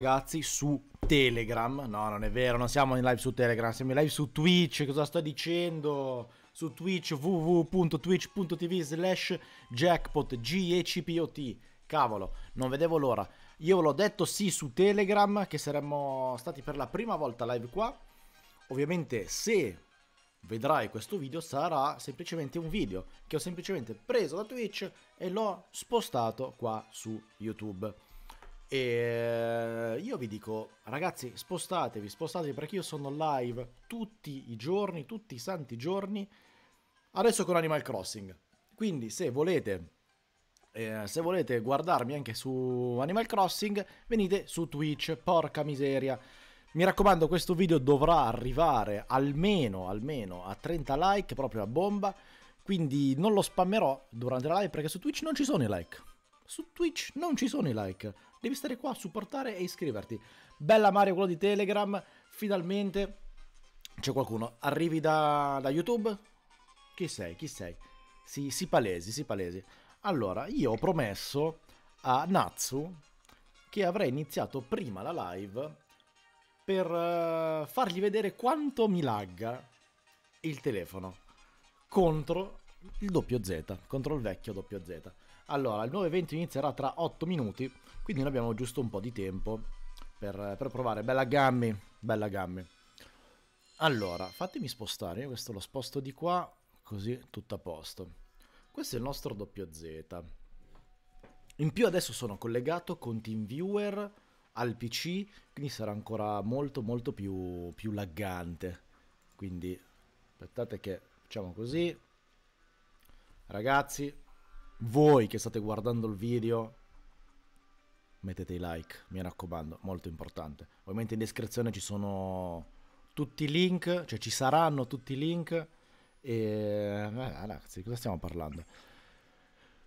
ragazzi su Telegram. No, non è vero, non siamo in live su Telegram, siamo in live su Twitch. Cosa sto dicendo? Su Twitch www.twitch.tv slash jackpot G-E-C-P-O-T. Cavolo, non vedevo l'ora. Io l'ho detto sì su Telegram che saremmo stati per la prima volta live qua. Ovviamente se vedrai questo video sarà semplicemente un video che ho semplicemente preso da Twitch e l'ho spostato qua su YouTube. E eh, io vi dico, ragazzi, spostatevi, spostatevi perché io sono live tutti i giorni, tutti i santi giorni, adesso con Animal Crossing. Quindi se volete, eh, se volete guardarmi anche su Animal Crossing, venite su Twitch, porca miseria. Mi raccomando, questo video dovrà arrivare almeno, almeno a 30 like, proprio a bomba. Quindi non lo spammerò durante la live perché su Twitch non ci sono i like. Su Twitch non ci sono i like devi stare qua, supportare e iscriverti. Bella Mario quello di Telegram, finalmente c'è qualcuno. Arrivi da, da, YouTube? Chi sei? Chi sei? Si, si palesi, si palesi. Allora, io ho promesso a Natsu che avrei iniziato prima la live per uh, fargli vedere quanto mi lagga il telefono contro il doppio Z, contro il vecchio doppio Z. Allora, il nuovo evento inizierà tra 8 minuti quindi noi abbiamo giusto un po' di tempo per, per provare. Bella gammi, bella gammi. Allora, fatemi spostare, io questo lo sposto di qua, così tutto a posto. Questo è il nostro doppio Z. In più adesso sono collegato con TeamViewer al PC, quindi sarà ancora molto molto più, più laggante. Quindi aspettate che facciamo così. Ragazzi, voi che state guardando il video, mettete i like, mi raccomando, molto importante. Ovviamente in descrizione ci sono tutti i link, cioè ci saranno tutti i link. E eh, ragazzi, cosa stiamo parlando?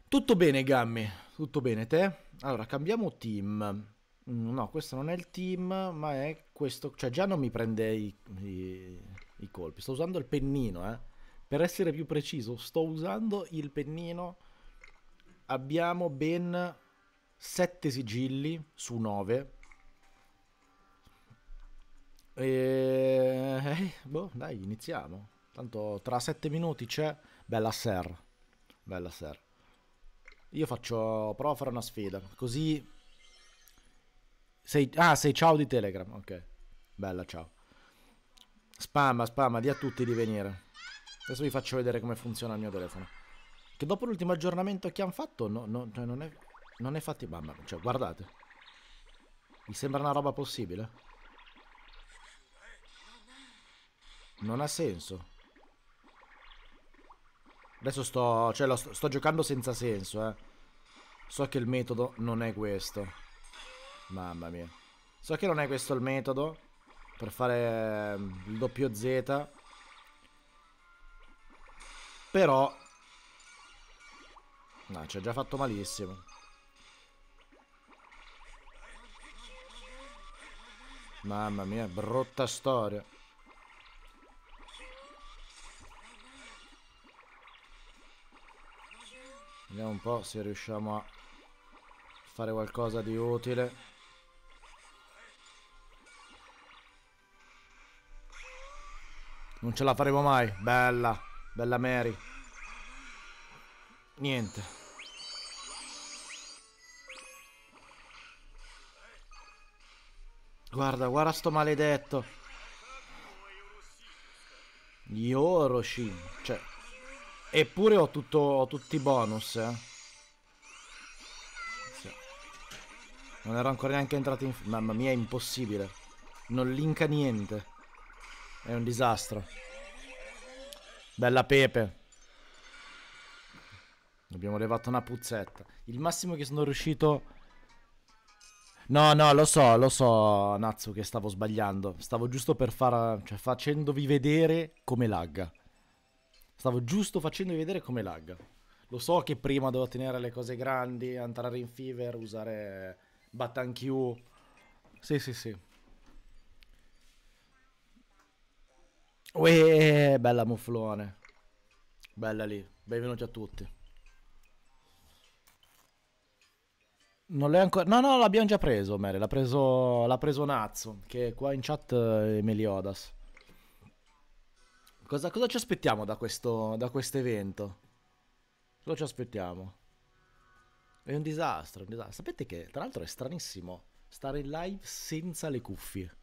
Tutto bene, Gammi, tutto bene te? Allora, cambiamo team. Mm, no, questo non è il team, ma è questo. Cioè, già non mi prende i, i, i colpi. Sto usando il pennino, eh. Per essere più preciso, sto usando il pennino. Abbiamo ben 7 sigilli su 9. E... Eh, boh, dai, iniziamo. Tanto tra 7 minuti c'è Bella Ser. Bella Ser. Io faccio... provo a fare una sfida. Così... Sei... Ah, sei ciao di Telegram. Ok. Bella, ciao. Spamma, spamma, di a tutti di venire. Adesso vi faccio vedere come funziona il mio telefono. Che dopo l'ultimo aggiornamento che hanno fatto, no, no, cioè non è... Non è fatti mamma, cioè guardate. Mi sembra una roba possibile? Non ha senso. Adesso sto, cioè, sto, sto giocando senza senso, eh. So che il metodo non è questo. Mamma mia. So che non è questo il metodo per fare mm, il doppio Z. Però... No, ci ha già fatto malissimo. Mamma mia, brutta storia. Vediamo un po' se riusciamo a fare qualcosa di utile. Non ce la faremo mai. Bella. Bella Mary. Niente. Guarda, guarda sto maledetto. Yoroshi. Cioè. Eppure ho, tutto, ho tutti i bonus, eh. sì. Non ero ancora neanche entrato in... Mamma mia, è impossibile. Non linka niente. È un disastro. Bella pepe. Abbiamo levato una puzzetta. Il massimo che sono riuscito No, no, lo so, lo so, Natsu, che stavo sbagliando. Stavo giusto per far... cioè facendovi vedere come lagga. Stavo giusto facendovi vedere come lagga. Lo so che prima devo tenere le cose grandi, entrare in fever, usare Batan Q. Sì, sì, sì. Uè, bella muflone. Bella lì. Benvenuti a tutti. Non l'hai ancora. No, no, l'abbiamo già preso. Mere. L'ha preso, l'ha preso Nazzo, che è qua in chat eh, è Meliodas. Cosa, cosa ci aspettiamo da questo da quest evento? Cosa ci aspettiamo? È un disastro, un disastro. Sapete che, tra l'altro, è stranissimo stare in live senza le cuffie.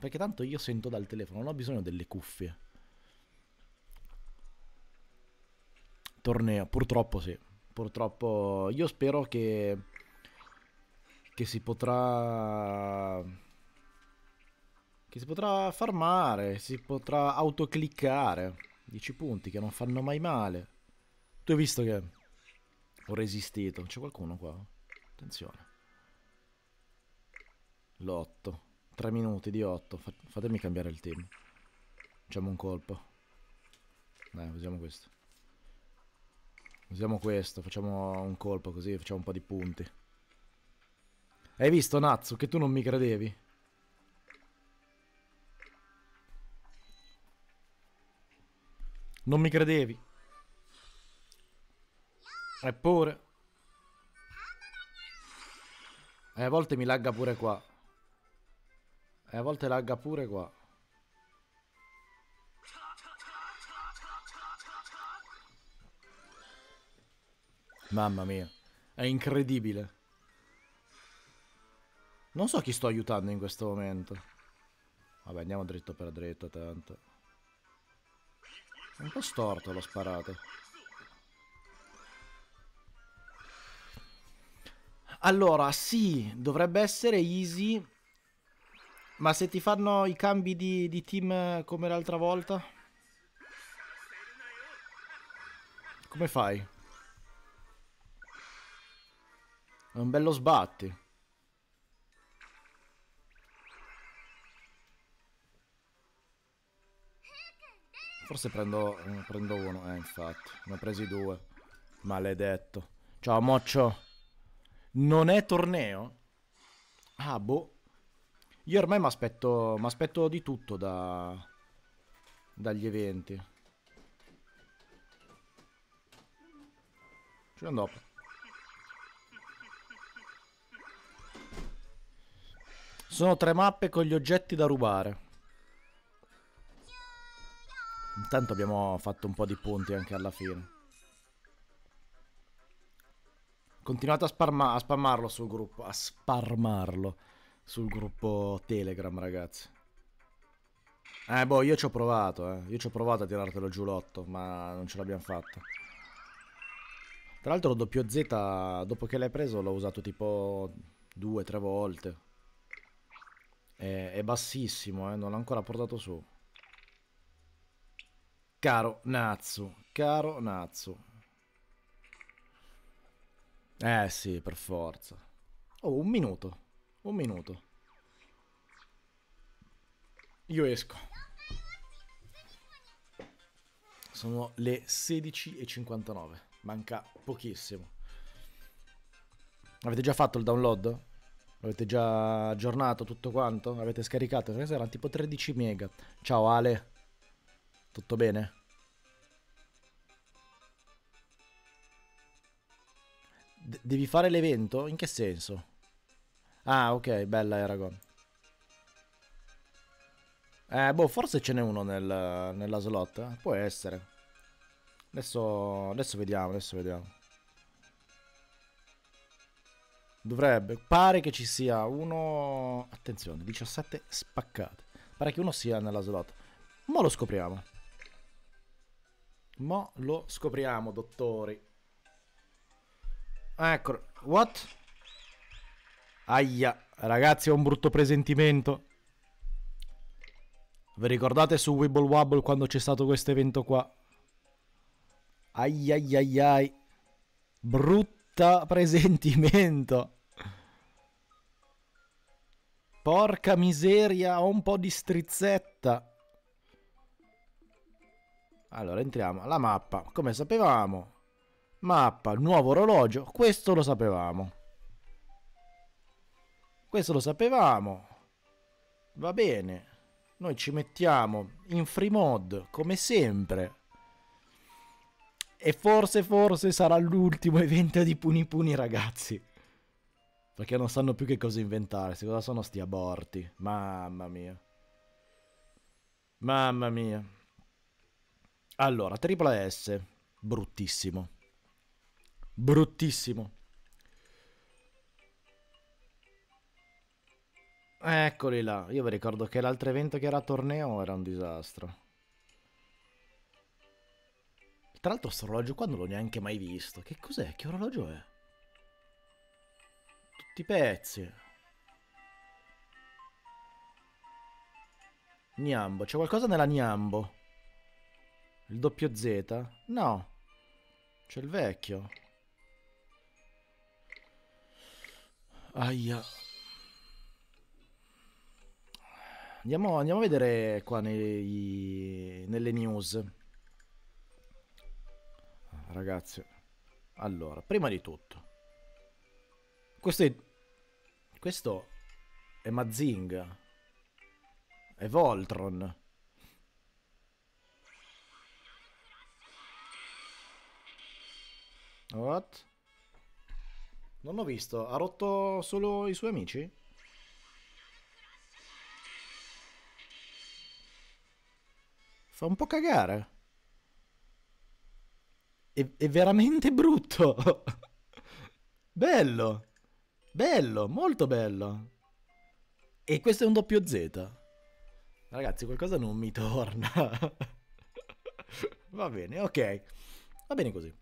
Perché tanto io sento dal telefono, non ho bisogno delle cuffie. Torneo, purtroppo sì. Purtroppo io spero che che si potrà che si potrà farmare, si potrà autocliccare. 10 punti che non fanno mai male. Tu hai visto che ho resistito. C'è qualcuno qua? Attenzione. L'8. 3 minuti di 8. Fatemi cambiare il team. Facciamo un colpo. Dai, usiamo questo. Usiamo questo, facciamo un colpo così, facciamo un po' di punti. Hai visto, Natsu, che tu non mi credevi. Non mi credevi. Eppure. E eh, a volte mi lagga pure qua. E eh, a volte lagga pure qua. Mamma mia. È incredibile. Non so chi sto aiutando in questo momento. Vabbè, andiamo dritto per dritto, tanto. È un po' storto l'ho sparato. Allora, sì, dovrebbe essere easy. Ma se ti fanno i cambi di, di team come l'altra volta? Come fai? È un bello sbatti. Forse prendo, mm, prendo uno. Eh, infatti. Ne ho presi due. Maledetto. Ciao, moccio. Non è torneo? Ah, boh. Io ormai mi aspetto, aspetto di tutto da, dagli eventi. Ci andiamo dopo. Sono tre mappe con gli oggetti da rubare. Intanto abbiamo fatto un po' di punti anche alla fine. Continuate a, sparma a spammarlo sul gruppo. A sparmarlo sul gruppo Telegram, ragazzi. Eh, boh, io ci ho provato, eh. Io ci ho provato a tirartelo giù l'otto, ma non ce l'abbiamo fatta. Tra l'altro, doppio Z, dopo che l'hai preso, l'ho usato tipo due, tre volte. È, è bassissimo, eh. Non l'ho ancora portato su. Caro Natsu, caro Natsu. Eh sì, per forza. Oh, un minuto, un minuto. Io esco. Sono le 16.59, manca pochissimo. Avete già fatto il download? Avete già aggiornato tutto quanto? Avete scaricato? Erano tipo 13 mega. Ciao Ale, tutto bene? devi fare l'evento? In che senso? Ah, ok, bella Aragorn. Eh, boh, forse ce n'è uno nel, nella slot. Eh? Può essere. Adesso, adesso vediamo, adesso vediamo. Dovrebbe. Pare che ci sia uno... Attenzione, 17 spaccate. Pare che uno sia nella slot. Ma lo scopriamo. Ma lo scopriamo, dottori. Eccolo. What? Aia. Ragazzi, ho un brutto presentimento. Vi ricordate su Wibble Wobble quando c'è stato questo evento qua? Ai Brutta presentimento. Porca miseria, ho un po' di strizzetta. Allora, entriamo. La mappa, come sapevamo mappa, nuovo orologio, questo lo sapevamo. Questo lo sapevamo. Va bene. Noi ci mettiamo in free mod, come sempre. E forse, forse sarà l'ultimo evento di Puni Puni, ragazzi. Perché non sanno più che cosa inventarsi. Cosa sono sti aborti? Mamma mia. Mamma mia. Allora, tripla S. Bruttissimo. Bruttissimo. Eccoli là. Io vi ricordo che l'altro evento che era torneo era un disastro. Tra l'altro questo orologio qua non l'ho neanche mai visto. Che cos'è? Che orologio è? Tutti i pezzi. Niambo. C'è qualcosa nella Niambo? Il doppio Z? No. C'è il vecchio. Aia. Andiamo, andiamo a vedere qua nei, nelle news. Ragazzi, allora, prima di tutto, questo è, questo è Mazinga, è Voltron. What? Non ho visto. Ha rotto solo i suoi amici? Fa un po' cagare. È, è veramente brutto. bello. Bello, molto bello. E questo è un doppio Z. Ragazzi, qualcosa non mi torna. Va bene, ok. Va bene così.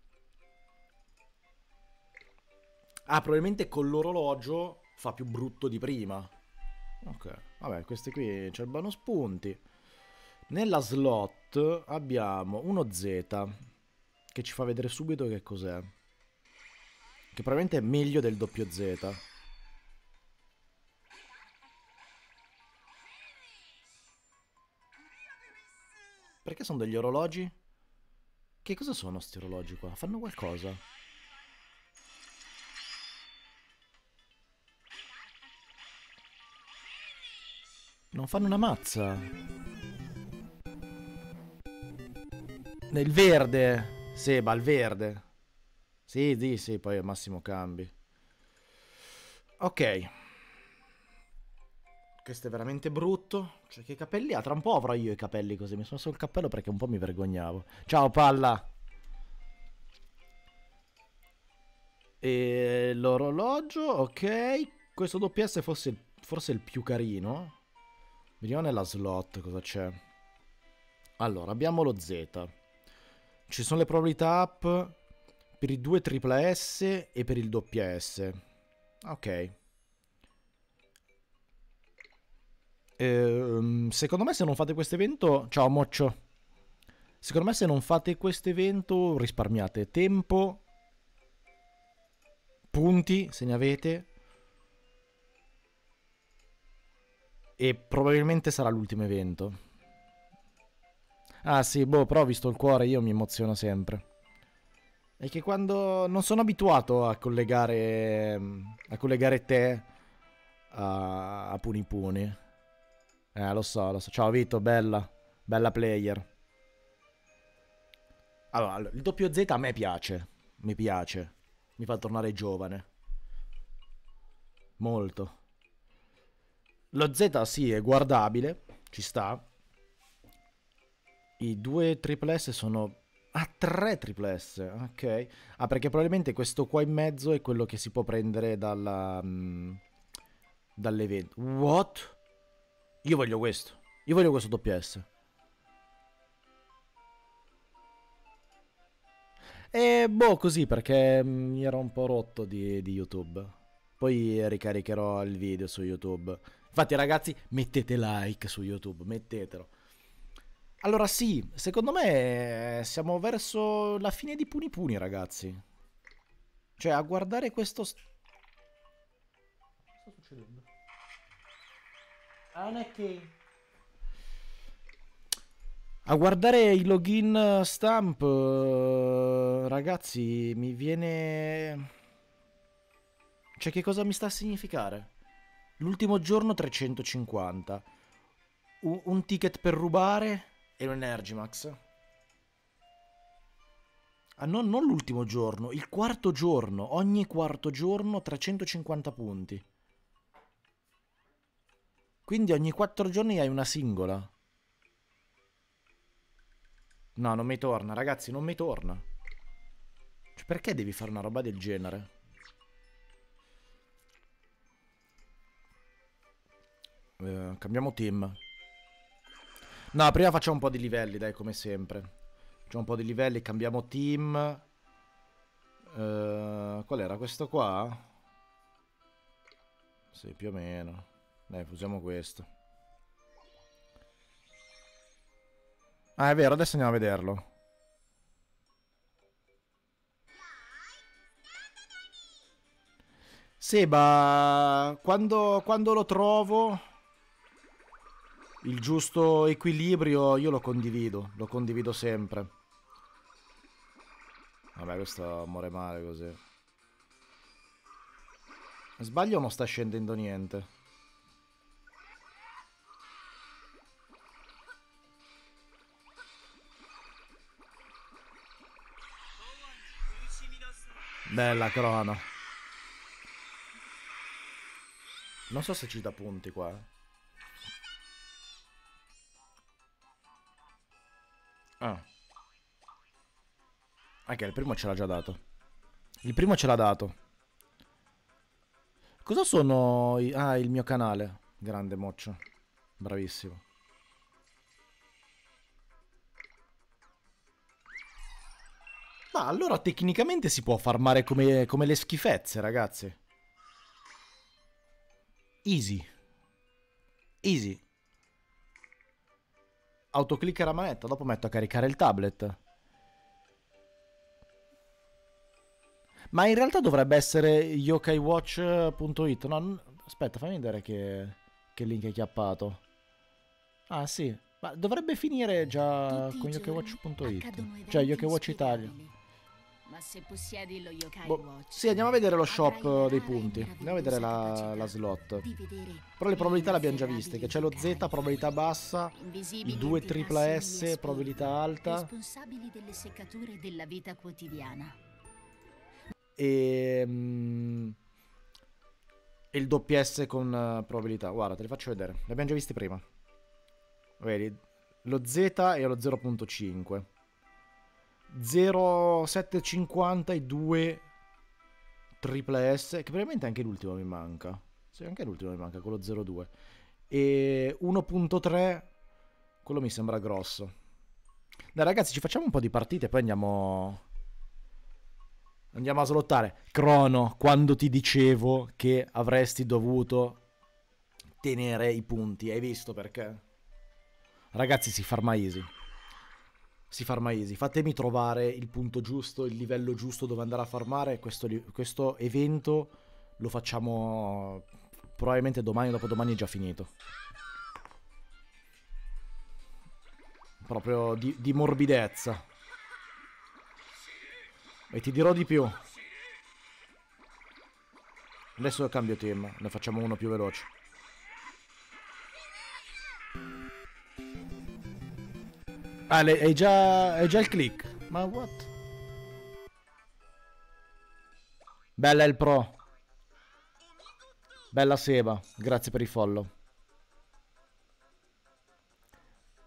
Ah, probabilmente con l'orologio fa più brutto di prima. Ok, vabbè, questi qui cerbano spunti. Nella slot abbiamo uno Z, che ci fa vedere subito che cos'è. Che probabilmente è meglio del doppio Z. Perché sono degli orologi? Che cosa sono questi orologi qua? Fanno qualcosa? Non fanno una mazza. Nel verde. Seba, il verde. Sì, sì, sì, poi al massimo cambi. Ok. Questo è veramente brutto. Cioè, che capelli ha? Tra un po' avrò io i capelli così. Mi sono messo il cappello perché un po' mi vergognavo. Ciao, palla! E l'orologio, ok. Questo WS fosse forse il più carino. Vediamo nella slot cosa c'è. Allora, abbiamo lo Z. Ci sono le probabilità up per i 2 tripla S e per il doppia S. Ok. Ehm, secondo me se non fate questo evento... Ciao moccio. Secondo me se non fate questo evento risparmiate tempo, punti se ne avete, E probabilmente sarà l'ultimo evento. Ah sì, boh, però ho visto il cuore, io mi emoziono sempre. È che quando non sono abituato a collegare, a collegare te a, a Puni Puni. Eh, lo so, lo so. Ciao Vito, bella. Bella player. Allora, il doppio Z a me piace. Mi piace. Mi fa tornare giovane. Molto. Lo Z sì è guardabile, ci sta. I due triple S sono... Ah, tre triple S, ok. Ah, perché probabilmente questo qua in mezzo è quello che si può prendere dalla... Um, dall'evento. What? Io voglio questo. Io voglio questo WS. E boh, così perché mm, mi ero un po' rotto di, di YouTube. Poi ricaricherò il video su YouTube. Infatti ragazzi mettete like su YouTube, mettetelo. Allora sì, secondo me eh, siamo verso la fine di Puni Puni ragazzi. Cioè a guardare questo... Cosa sta succedendo? Anakin! Ah, a guardare i login stamp, eh, ragazzi, mi viene... Cioè, che cosa mi sta a significare? L'ultimo giorno 350. U- un ticket per rubare e un Energy Max. Ah, no, non l'ultimo giorno, il quarto giorno. Ogni quarto giorno 350 punti. Quindi ogni quattro giorni hai una singola. No, non mi torna, ragazzi, non mi torna. Cioè, perché devi fare una roba del genere? Eh, cambiamo team. No, prima facciamo un po' di livelli, dai, come sempre. Facciamo un po' di livelli, cambiamo team. Eh, qual era questo qua? Sì, più o meno. Dai, usiamo questo. Ah, è vero, adesso andiamo a vederlo. Seba, quando, quando lo trovo il giusto equilibrio io lo condivido, lo condivido sempre. Vabbè, questo muore male così. Sbaglio o non sta scendendo niente? Bella crona. Non so se ci dà punti qua. Eh. Ah. Ok, ah, il primo ce l'ha già dato. Il primo ce l'ha dato. Cosa sono... I... Ah, il mio canale. Grande moccio. Bravissimo. Ma allora tecnicamente si può farmare come, come le schifezze, ragazzi. Easy. Easy autoclicca la manetta, dopo metto a caricare il tablet. Ma in realtà dovrebbe essere yokaiwatch.it. No, aspetta, fammi vedere che, che link è chiappato. Ah, sì. Ma dovrebbe finire già Tutti con yokaiwatch.it. Cioè, yokaiwatch Italia. Ma se possiedi lo yokai boh. watch. Sì, andiamo a vedere lo shop eh, dei punti. Andiamo a vedere la, la slot. Però le probabilità le abbiamo già viste, che c'è lo Z, probabilità bassa, i 2 tripla S, probabilità alta. Responsabili delle seccature della vita quotidiana. E mm, il S con uh, probabilità. Guarda, te li faccio vedere. Le abbiamo già visti prima. Vedi, lo Z è lo 0.5. 0750 e 2 triple S, che probabilmente anche l'ultimo mi manca. Sì, anche l'ultimo mi manca, quello 02. E 1.3, quello mi sembra grosso. Dai ragazzi, ci facciamo un po' di partite, poi andiamo... Andiamo a slottare. Crono, quando ti dicevo che avresti dovuto tenere i punti, hai visto perché? Ragazzi, si farma easy si farma easy. Fatemi trovare il punto giusto, il livello giusto dove andare a farmare. Questo, questo evento lo facciamo probabilmente domani o dopodomani è già finito. Proprio di, di morbidezza. E ti dirò di più. Adesso cambio team, ne facciamo uno più veloce. Ah, le, è, già, è già il click. Ma what? Bella il pro. Bella Seba, grazie per il follow.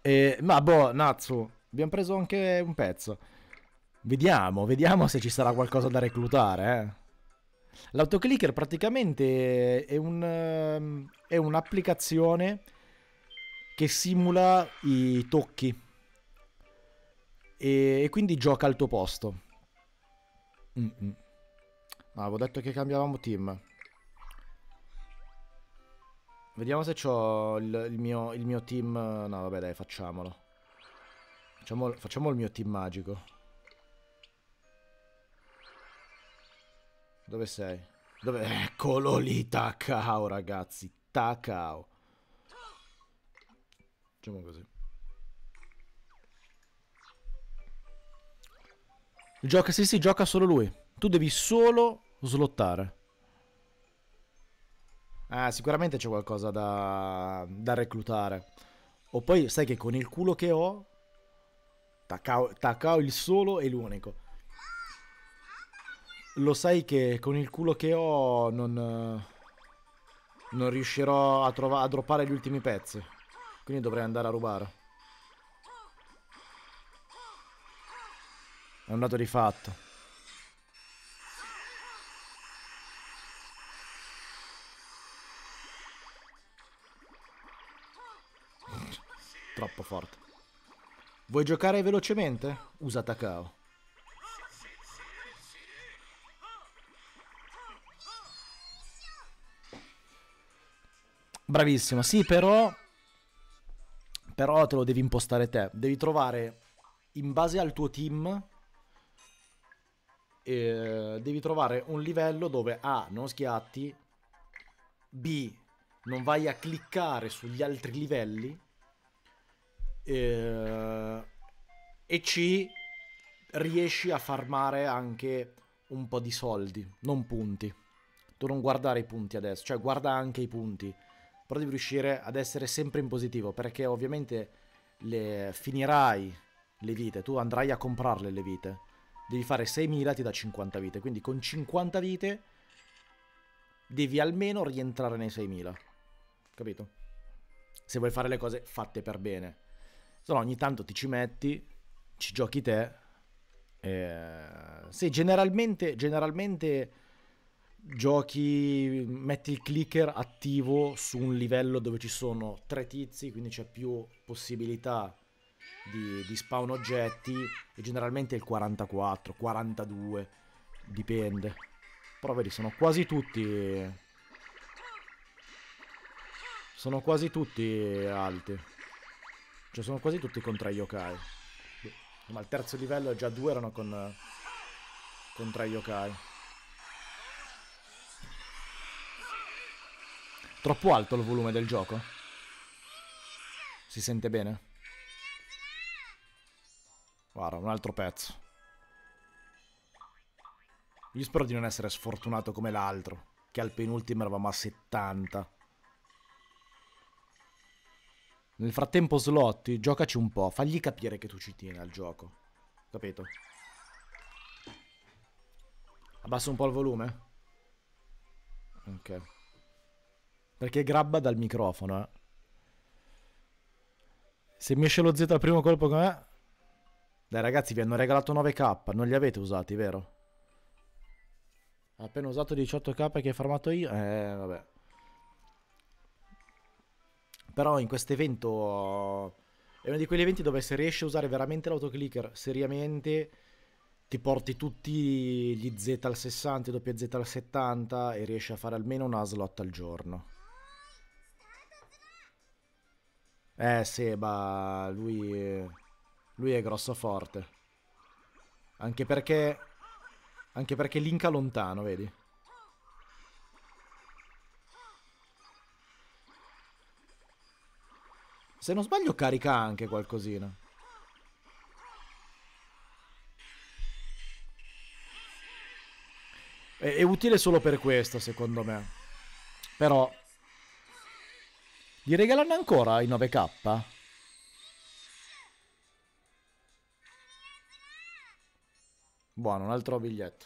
E, ma boh, Natsu, abbiamo preso anche un pezzo. Vediamo, vediamo se ci sarà qualcosa da reclutare. Eh. L'autoclicker praticamente è, un, ehm, è un'applicazione che simula i tocchi e, e quindi gioca al tuo posto. Mm, mm No, avevo detto che cambiavamo team. Vediamo se ho il, il, mio, il, mio, team... No, vabbè, dai, facciamolo. Facciamo, facciamo il mio team magico. Dove sei? Dove... Eccolo lì, Takao, ragazzi. Takao. Facciamo così. Gioca, sì, sì, gioca solo lui. Tu devi solo slottare. Ah, sicuramente c'è qualcosa da, da reclutare. O poi sai che con il culo che ho, Takao, il solo e l'unico. Lo sai che con il culo che ho non, non riuscirò a, a droppare gli ultimi pezzi. Quindi dovrei andare a rubare. È un dato di fatto. Troppo forte. Vuoi giocare velocemente? Usa Takao. Bravissimo, sì, però... Però te lo devi impostare te. Devi trovare, in base al tuo team, eh, devi trovare un livello dove A non schiatti, B non vai a cliccare sugli altri livelli eh, e C riesci a farmare anche un po' di soldi, non punti. Tu non guardare i punti adesso, cioè guarda anche i punti, però devi riuscire ad essere sempre in positivo perché ovviamente le finirai le vite, tu andrai a comprarle le vite Devi fare 6.000, ti dà 50 vite. Quindi con 50 vite devi almeno rientrare nei 6.000. Capito? Se vuoi fare le cose fatte per bene. Se no ogni tanto ti ci metti, ci giochi te. E... Eh, se generalmente, generalmente giochi, metti il clicker attivo su un livello dove ci sono tre tizi, quindi c'è più possibilità di, di spawn oggetti e generalmente il 44, 42, dipende. Però vedi, sono quasi tutti... Sono quasi tutti alti. Cioè sono quasi tutti contro yokai. Ma al terzo livello già due erano con... con Contra yokai. Troppo alto il volume del gioco? Si sente bene? Guarda, un altro pezzo. Io spero di non essere sfortunato come l'altro, che al penultimo eravamo a 70. Nel frattempo Slotti, giocaci un po', fagli capire che tu ci tieni al gioco. Capito? Abbassa un po' il volume. Ok. Perché grabba dal microfono, eh. Se mi esce lo Z al primo colpo con dai ragazzi, vi hanno regalato 9k, non li avete usati, vero? Appena usato 18k che hai farmato io, eh vabbè. Però in questo evento è uno di quegli eventi dove se riesci a usare veramente l'autoclicker seriamente ti porti tutti gli Z al 60, doppia Z al 70 e riesci a fare almeno una slot al giorno. Eh Seba, lui... Lui è grosso forte. Anche perché... Anche perché linka lontano, vedi? Se non sbaglio carica anche qualcosina. È, è utile solo per questo, secondo me. Però... Gli regalano ancora i 9k? Buono, un altro biglietto.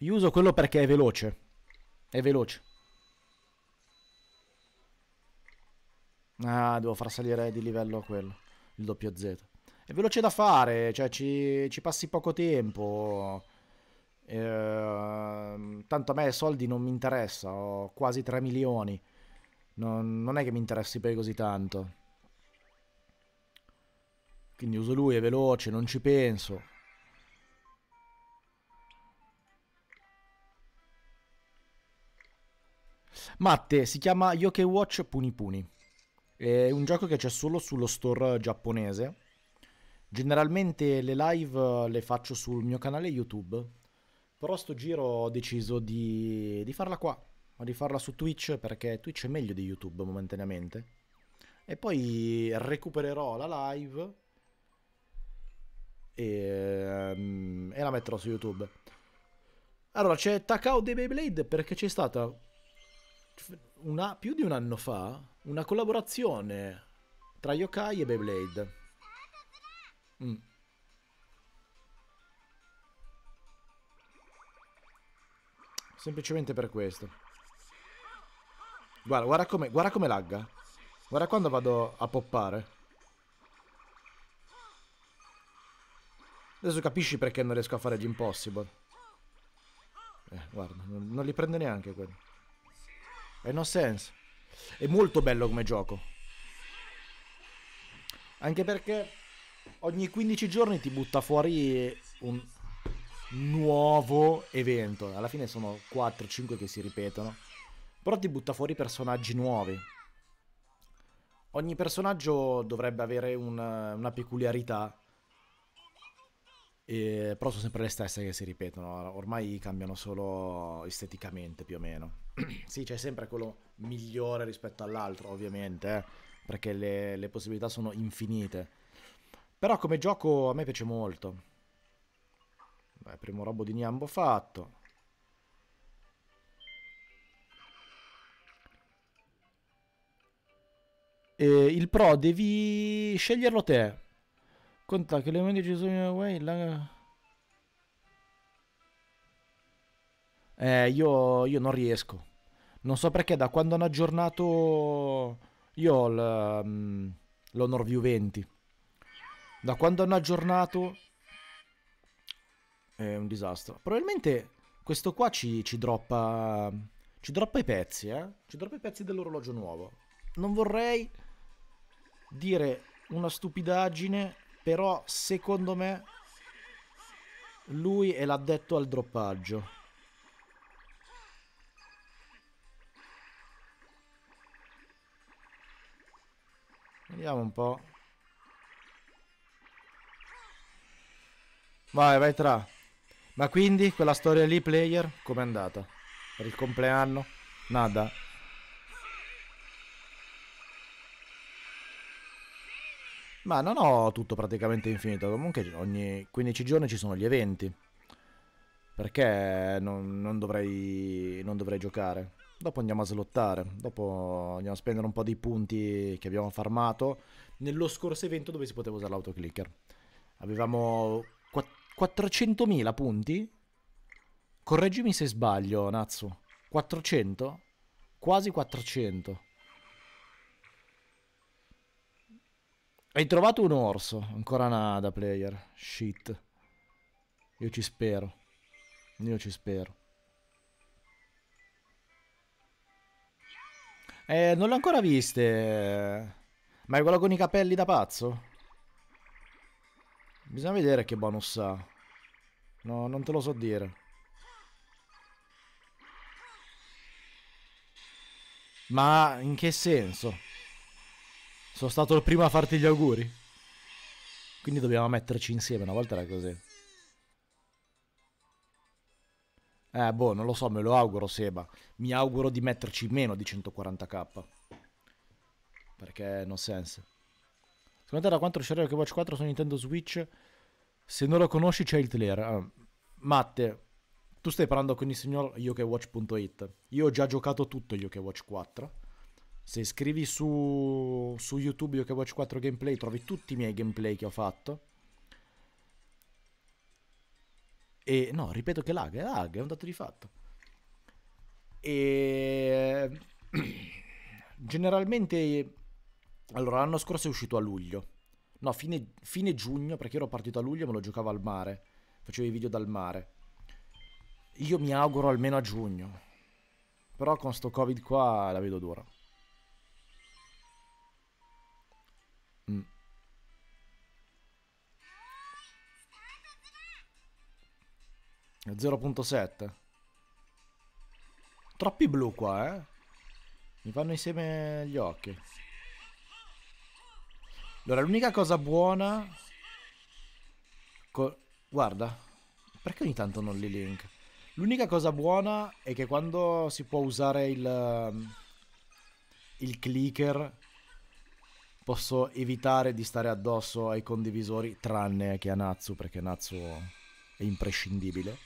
Io uso quello perché è veloce. È veloce. Ah, devo far salire di livello quello. Il doppio Z. È veloce da fare, cioè ci, ci passi poco tempo. Eh, tanto a me soldi non mi interessa, ho quasi 3 milioni. Non, non è che mi interessi poi così tanto. Quindi uso lui, è veloce, non ci penso. Matte, si chiama Yoke Watch Puni Puni. È un gioco che c'è solo sullo store giapponese. Generalmente le live le faccio sul mio canale YouTube, però sto giro ho deciso di, di farla qua, ma di farla su Twitch perché Twitch è meglio di YouTube momentaneamente. E poi recupererò la live e, um, e la metterò su YouTube. Allora, c'è Takao dei Beyblade perché c'è stata una, più di un anno fa una collaborazione tra Yokai e Beyblade. Mm. Semplicemente per questo. Guarda, guarda come, guarda come lagga. Guarda quando vado a poppare. Adesso capisci perché non riesco a fare gli impossible. Eh, guarda, non, li prende neanche quelli. E eh, no sense. È molto bello come gioco. Anche perché ogni 15 giorni ti butta fuori un nuovo evento. Alla fine sono 4-5 che si ripetono. Però ti butta fuori personaggi nuovi. Ogni personaggio dovrebbe avere una, una peculiarità e, però sono sempre le stesse che si ripetono, ormai cambiano solo esteticamente più o meno. sì, c'è sempre quello migliore rispetto all'altro, ovviamente, eh, perché le, le possibilità sono infinite. Però come gioco a me piace molto. Beh, primo robo di Niambo fatto. E il pro devi sceglierlo te. Conta che le elementi ci sono in Away. Eh, io, io non riesco. Non so perché da quando hanno aggiornato io ho mm, l'Honor View 20. Da quando hanno aggiornato è un disastro. Probabilmente questo qua ci, ci droppa ci droppa i pezzi, eh. Ci droppa i pezzi dell'orologio nuovo. Non vorrei dire una stupidaggine però secondo me lui è l'addetto al droppaggio. Vediamo un po'. Vai, vai tra. Ma quindi quella storia lì, player, com'è andata? Per il compleanno? Nada. Ma non ho tutto praticamente infinito, comunque ogni 15 giorni ci sono gli eventi. Perché non, non, dovrei, non dovrei giocare. Dopo andiamo a slottare, dopo andiamo a spendere un po' di punti che abbiamo farmato nello scorso evento dove si poteva usare l'autoclicker. Avevamo 400.000 punti? Correggimi se sbaglio, Natsu. 400? Quasi 400. Hai trovato un orso, ancora nada player, shit. Io ci spero, io ci spero. Eh, non l'ho ancora viste. Ma è quello con i capelli da pazzo? Bisogna vedere che bonus ha. No, non te lo so dire. Ma in che senso? Sono stato il primo a farti gli auguri. Quindi dobbiamo metterci insieme, una volta era così. Eh, boh, non lo so, me lo auguro, Seba. Mi auguro di metterci meno di 140k. Perché non senso. Secondo te da quanto uscirà che Watch 4 su Nintendo Switch? Se non lo conosci c'è il trailer. Ah, Matte, tu stai parlando con il signor YokeWatch.it. Io ho già giocato tutto YokeWatch 4 se scrivi su, su YouTube Yoke Watch 4 gameplay trovi tutti i miei gameplay che ho fatto. E no, ripeto che lag, è lag, è un dato di fatto. E generalmente allora l'anno scorso è uscito a luglio. No, fine, fine giugno, perché ero partito a luglio e me lo giocavo al mare. Facevo i video dal mare. Io mi auguro almeno a giugno. Però con sto Covid qua la vedo dura. 0.7. Troppi blu qua, eh. Mi fanno insieme gli occhi. Allora, l'unica cosa buona... Guarda. Perché ogni tanto non li link? L'unica cosa buona è che quando si può usare il... Il clicker posso evitare di stare addosso ai condivisori tranne che a Natsu perché Natsu è imprescindibile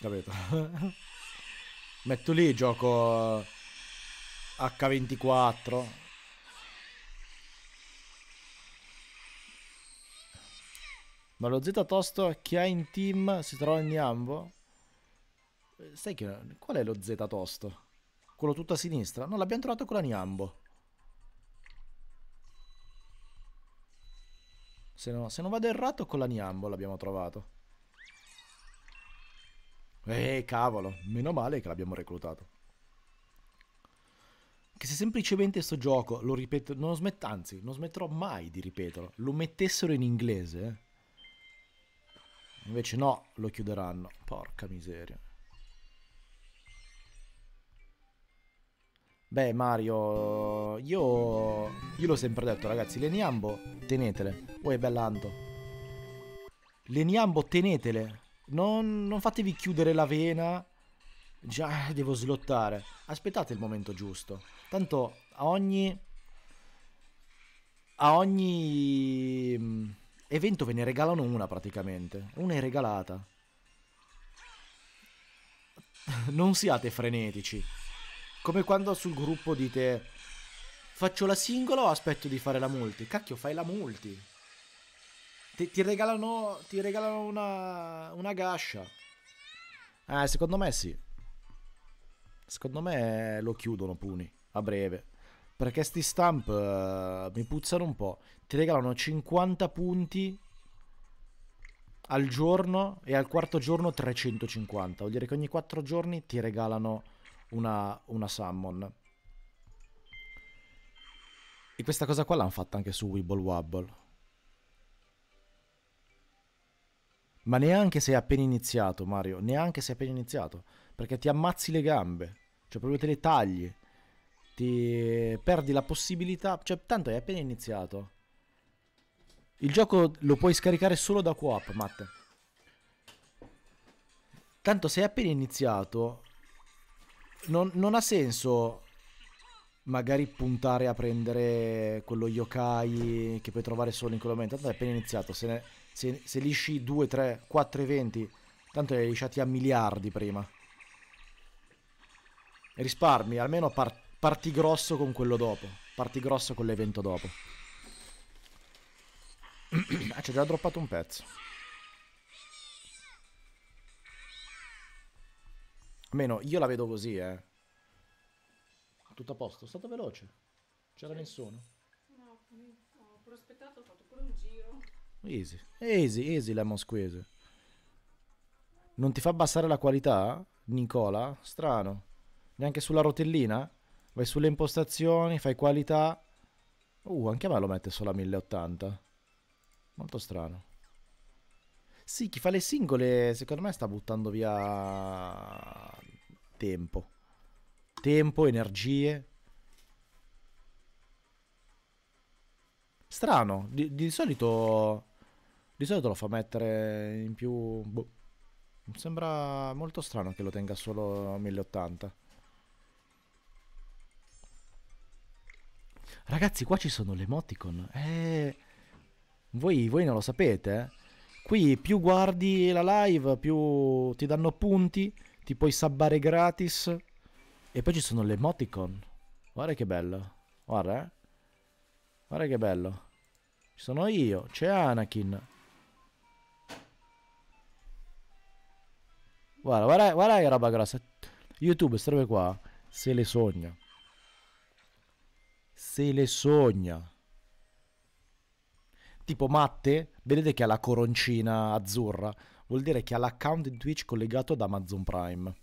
capito? Metto lì, gioco H24. Ma lo Z tosto che ha in team si trova in Niambo? Sai che... Qual è lo Z tosto? Quello tutto a sinistra? No, l'abbiamo trovato con la Niambo. Se, no, se non vado errato con la Niambo l'abbiamo trovato. Eh, cavolo, meno male che l'abbiamo reclutato. Che se semplicemente sto gioco, lo ripeto, non smetto, anzi, non smetterò mai di ripeterlo, lo mettessero in inglese. Eh. Invece no, lo chiuderanno. Porca miseria. Beh Mario, io, io l'ho sempre detto ragazzi, le Niambo tenetele. Poi è bell'anto. Le Niambo tenetele. Non, non fatevi chiudere la vena. Già, devo slottare. Aspettate il momento giusto. Tanto a ogni... A ogni mm, evento ve ne regalano una praticamente. Una è regalata. non siate frenetici. Come quando sul gruppo dite faccio la singola o aspetto di fare la multi? Cacchio, fai la multi. Ti, ti, regalano, ti regalano una, una gascia. Eh, secondo me sì. Secondo me lo chiudono Puni a breve. Perché sti stamp uh, mi puzzano un po'. Ti regalano 50 punti al giorno e al quarto giorno 350. Vuol dire che ogni 4 giorni ti regalano una, una summon. E questa cosa qua l'hanno fatta anche su Wibble Wobble. Ma neanche se hai appena iniziato, Mario. Neanche se hai appena iniziato. Perché ti ammazzi le gambe. Cioè, proprio te le tagli. Ti perdi la possibilità. Cioè, tanto è appena iniziato. Il gioco lo puoi scaricare solo da coop, Matt. Tanto se hai appena iniziato. Non, non ha senso. Magari puntare a prendere quello yokai che puoi trovare solo in quel momento. Tanto è appena iniziato. Se ne se, se sci 2, 3, 4 eventi, tanto li hai lisciati a miliardi prima. risparmi, almeno par parti grosso con quello dopo, parti grosso con l'evento dopo. ah, ci ho già droppato un pezzo. Almeno io la vedo così, eh. Tutto a posto, è stato veloce. C'era nessuno. Easy, easy, easy lemon squeeze. Non ti fa abbassare la qualità, Nicola? Strano. Neanche sulla rotellina? Vai sulle impostazioni, fai qualità. Uh, anche a me lo mette solo a 1080. Molto strano. Sì, chi fa le singole secondo me sta buttando via tempo. Tempo, energie. Strano, di, di solito di solito lo fa mettere in più... Boh. Mi sembra molto strano che lo tenga solo a 1080. Ragazzi, qua ci sono le emoticon. Eh... Voi, voi non lo sapete, eh. Qui più guardi la live, più ti danno punti, ti puoi sabbare gratis. E poi ci sono le emoticon. Guarda che bello. Guarda, eh. Guarda che bello. Ci sono io, c'è Anakin. Guarda, guarda, guarda che roba grossa. YouTube, queste qua, se le sogna. Se le sogna. Tipo Matte, vedete che ha la coroncina azzurra? Vuol dire che ha l'account di Twitch collegato ad Amazon Prime.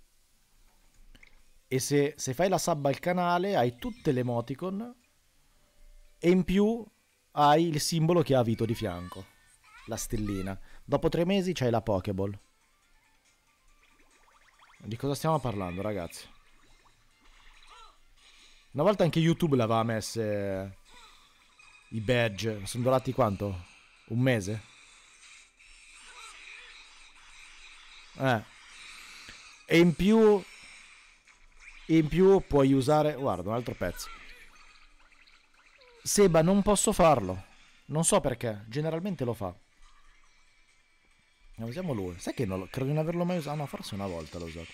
E se, se fai la sub al canale hai tutte le emoticon e in più hai il simbolo che ha Vito di fianco, la stellina. Dopo tre mesi c'hai la Pokéball. Di cosa stiamo parlando, ragazzi? Una volta anche YouTube l'aveva messe eh, i badge. Sono durati quanto? Un mese? Eh. E in più... In più puoi usare... Guarda, un altro pezzo. Seba, non posso farlo. Non so perché. Generalmente lo fa usiamo lui. Sai che non lo, credo di non averlo mai usato? No, forse una volta l'ho usato.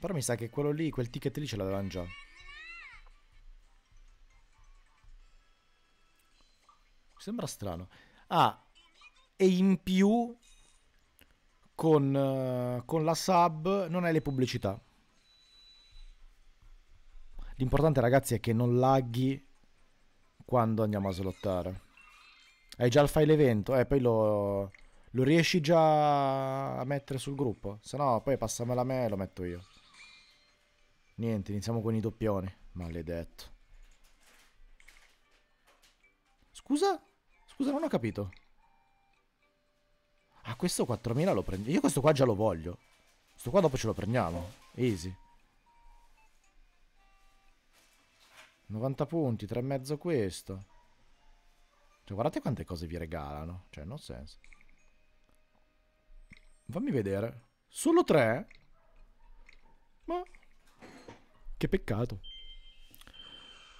Però mi sa che quello lì, quel ticket lì ce l'avevano già. Sembra strano. Ah, e in più con, eh, con la sub non hai le pubblicità. L'importante ragazzi è che non laghi quando andiamo a slottare. Hai già il file evento, eh, poi lo, lo riesci già a mettere sul gruppo? Se no, poi passamela a me e lo metto io. Niente, iniziamo con i doppioni. Maledetto. Scusa? Scusa, non ho capito. Ah, questo 4000 lo prendo. Io questo qua già lo voglio. Questo qua dopo ce lo prendiamo. Easy. 90 punti, 3,5 questo. Cioè, guardate quante cose vi regalano. Cioè, non senso. Fammi vedere. Solo tre? Ma... Che peccato.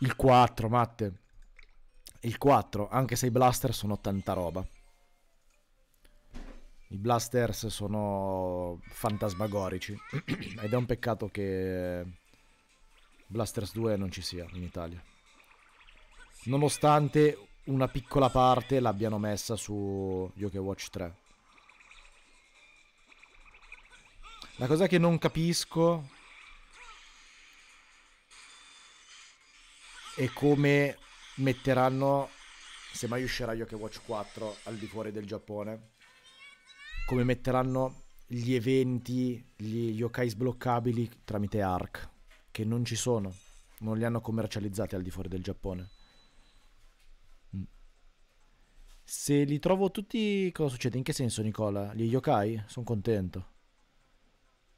Il 4, Matte. Il 4, anche se i blaster sono tanta roba. I blasters sono fantasmagorici. Ed è un peccato che Blasters 2 non ci sia in Italia. Nonostante una piccola parte l'abbiano messa su Yoke Watch 3. La cosa che non capisco è come metteranno, se mai uscirà Yoke Watch 4 al di fuori del Giappone, come metteranno gli eventi, gli yokai sbloccabili tramite ARC, che non ci sono, non li hanno commercializzati al di fuori del Giappone. Se li trovo tutti, cosa succede? In che senso, Nicola? Gli yokai? Sono contento.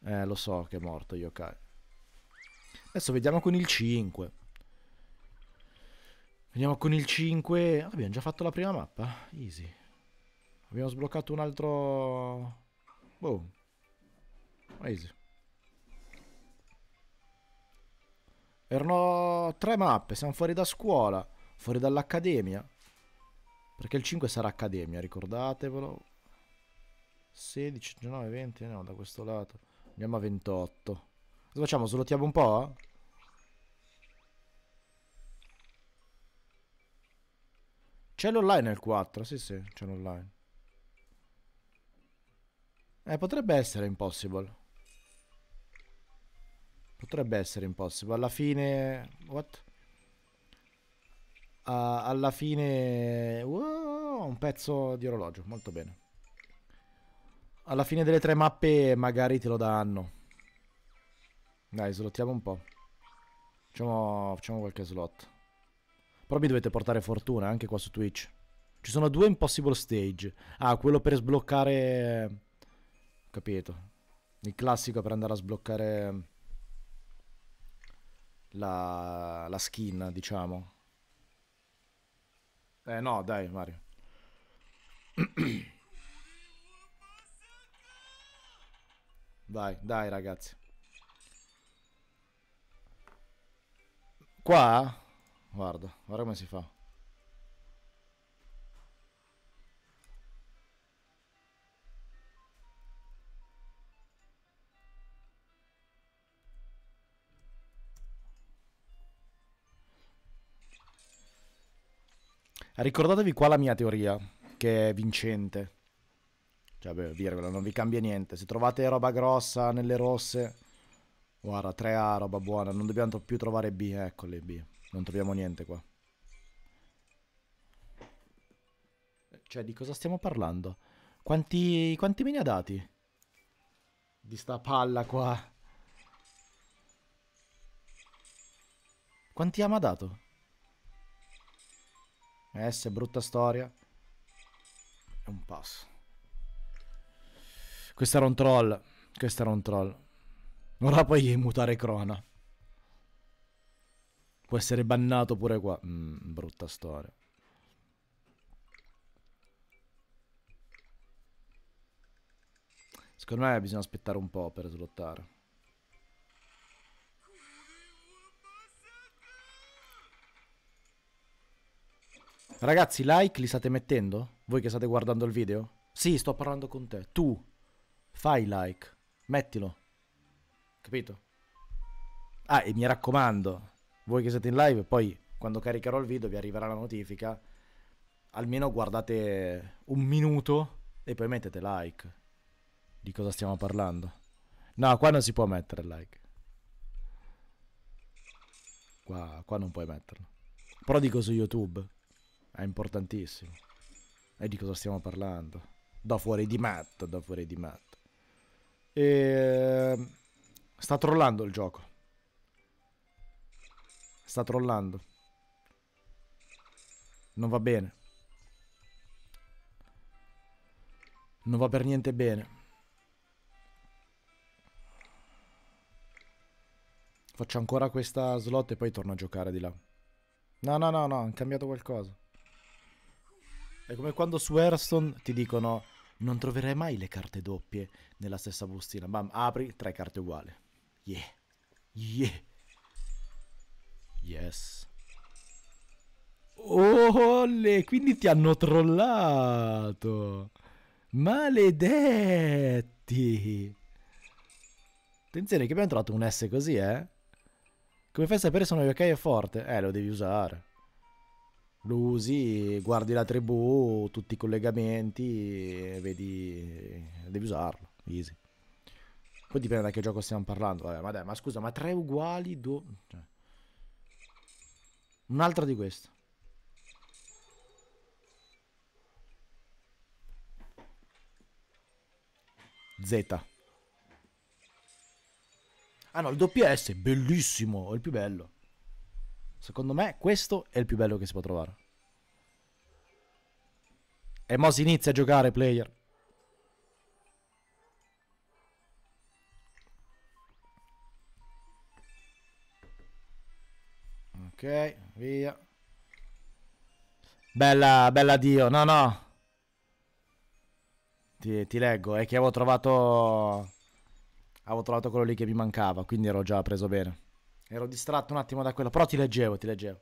Eh, lo so che è morto yokai. Adesso vediamo con il 5. Vediamo con il 5. Abbiamo già fatto la prima mappa. Easy. Abbiamo sbloccato un altro... Boom. Easy. Erano tre mappe, siamo fuori da scuola, fuori dall'accademia. Perché il 5 sarà accademia, ricordatevelo. 16, 19, 20, no, da questo lato. Andiamo a 28. Cosa facciamo? Slottiamo un po'? Eh? C'è l'online al 4, sì sì, c'è l'online. Eh, potrebbe essere impossible. Potrebbe essere impossible. Alla fine... What? alla fine wow, un pezzo di orologio, molto bene. Alla fine delle tre mappe magari te lo danno. Dai, slottiamo un po'. Facciamo, facciamo qualche slot. Però mi dovete portare fortuna anche qua su Twitch. Ci sono due impossible stage. Ah, quello per sbloccare... Capito. Il classico per andare a sbloccare... La, la skin, diciamo. Eh no, dai Mario. Vai, dai ragazzi. Qua? Guarda, guarda come si fa. Ricordatevi qua la mia teoria, che è vincente. Cioè, beh, virgola, non vi cambia niente. Se trovate roba grossa nelle rosse, guarda, 3A, roba buona. Non dobbiamo più trovare B, ecco B. Non troviamo niente qua. Cioè, di cosa stiamo parlando? Quanti, quanti me ne ha dati? Di sta palla qua. Quanti ha dato? è brutta storia. È un passo. Questo era un troll. Questo era un troll. Ora puoi mutare crona. Può essere bannato pure qua. Mm, brutta storia. Secondo me bisogna aspettare un po' per slottare. Ragazzi, like li state mettendo? Voi che state guardando il video? Sì, sto parlando con te. Tu fai like, mettilo. Capito? Ah, e mi raccomando, voi che siete in live, poi quando caricherò il video vi arriverà la notifica. Almeno guardate un minuto e poi mettete like. Di cosa stiamo parlando? No, qua non si può mettere like. Qua, qua non puoi metterlo. Però dico su YouTube. È importantissimo. E di cosa stiamo parlando? Da fuori di matto, da fuori di matto. E... Ehm, sta trollando il gioco. Sta trollando. Non va bene. Non va per niente bene. Faccio ancora questa slot e poi torno a giocare di là. No, no, no, no, ho cambiato qualcosa. È come quando su Hearthstone ti dicono non troverai mai le carte doppie nella stessa bustina. Bam, apri tre carte uguali. Yeah. Yeah. Yes. Oh, le, quindi ti hanno trollato. Maledetti. Attenzione che abbiamo trovato un S così, eh. Come fai a sapere se uno yokai è forte? Eh, lo devi usare lo usi, guardi la tribù, tutti i collegamenti, vedi, devi usarlo, easy. Poi dipende da che gioco stiamo parlando, vabbè, ma, dai, ma scusa, ma tre uguali, due... Cioè. Un'altra di queste. Z. Ah no, il WS, bellissimo, è il più bello. Secondo me questo è il più bello che si può trovare. E mo si inizia a giocare, player. Ok, via. Bella, bella Dio. No, no. Ti, ti, leggo, è che avevo trovato... Avevo trovato quello lì che mi mancava, quindi ero già preso bene. Ero distratto un attimo da quello, però ti leggevo, ti leggevo.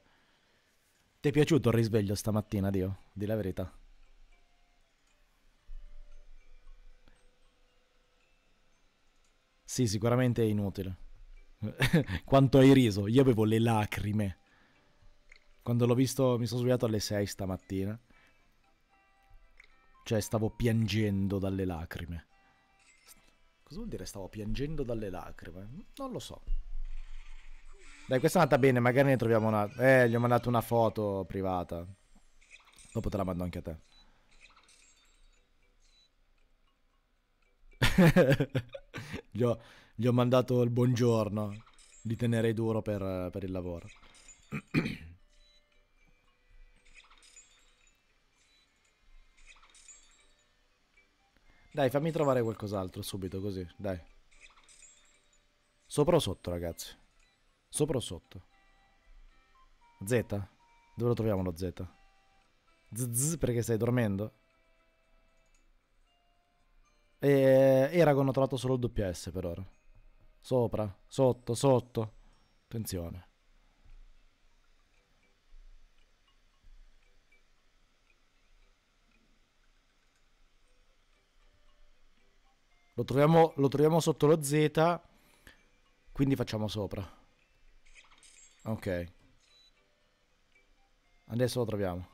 Ti è piaciuto il risveglio stamattina, Dio? Di la verità. Sì, sicuramente è inutile. Quanto hai riso, io avevo le lacrime. Quando l'ho visto mi sono svegliato alle 6 stamattina. Cioè stavo piangendo dalle lacrime. Cosa vuol dire stavo piangendo dalle lacrime? Non lo so. Dai, questa è andata bene, magari ne troviamo una... Eh, gli ho mandato una foto privata. Dopo te la mando anche a te. gli, ho, gli, ho, mandato il buongiorno. di tenere duro per, per il lavoro. Dai, fammi trovare qualcos'altro subito, così, dai. Sopra o sotto, ragazzi? Sopra o sotto? Z? Dove lo troviamo lo Z? Zzz perché stai dormendo? E Eragon ho trovato solo il WS per ora. Sopra, sotto, sotto. Attenzione. Lo troviamo, lo troviamo sotto lo Z, quindi facciamo sopra. Ok. Adesso lo troviamo.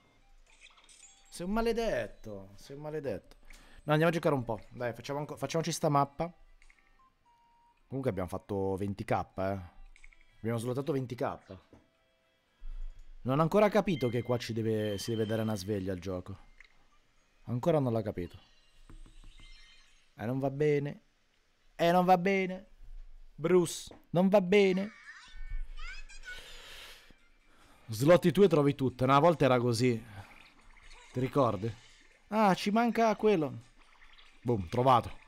Sei un maledetto. Sei un maledetto. No, andiamo a giocare un po'. Dai, facciamo facciamoci sta mappa. Comunque abbiamo fatto 20k, eh. Abbiamo slottato 20k. Non ho ancora capito che qua ci deve, si deve dare una sveglia al gioco. Ancora non l'ha capito. Eh, non va bene. Eh, non va bene. Bruce, non va bene. Slotti 2 trovi tutto. Una volta era così. Ti ricordi? Ah, ci manca quello. Boom, trovato.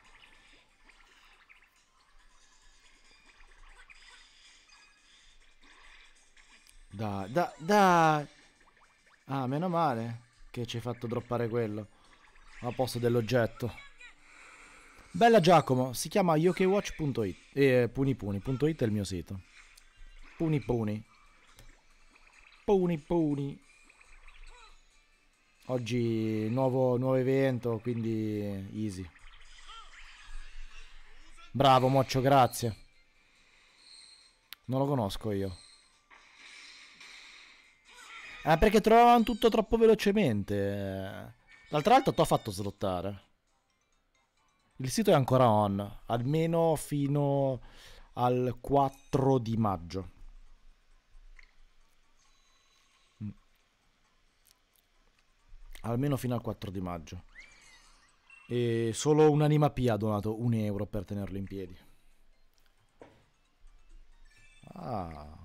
Da, da, da. Ah, meno male che ci hai fatto droppare quello. A posto dell'oggetto. Bella Giacomo, si chiama yokewatch.it. yokiwatch.it. Eh, punipuni.it è il mio sito. Punipuni. Puni. Puni Puni. Oggi nuovo, nuovo evento, quindi easy. Bravo Moccio, grazie. Non lo conosco io. Ah, perché trovavano tutto troppo velocemente. D'altra parte ti ho fatto slottare. Il sito è ancora on, almeno fino al 4 di maggio. almeno fino al 4 di maggio. E solo un'anima pia ha donato un euro per tenerlo in piedi. Ah,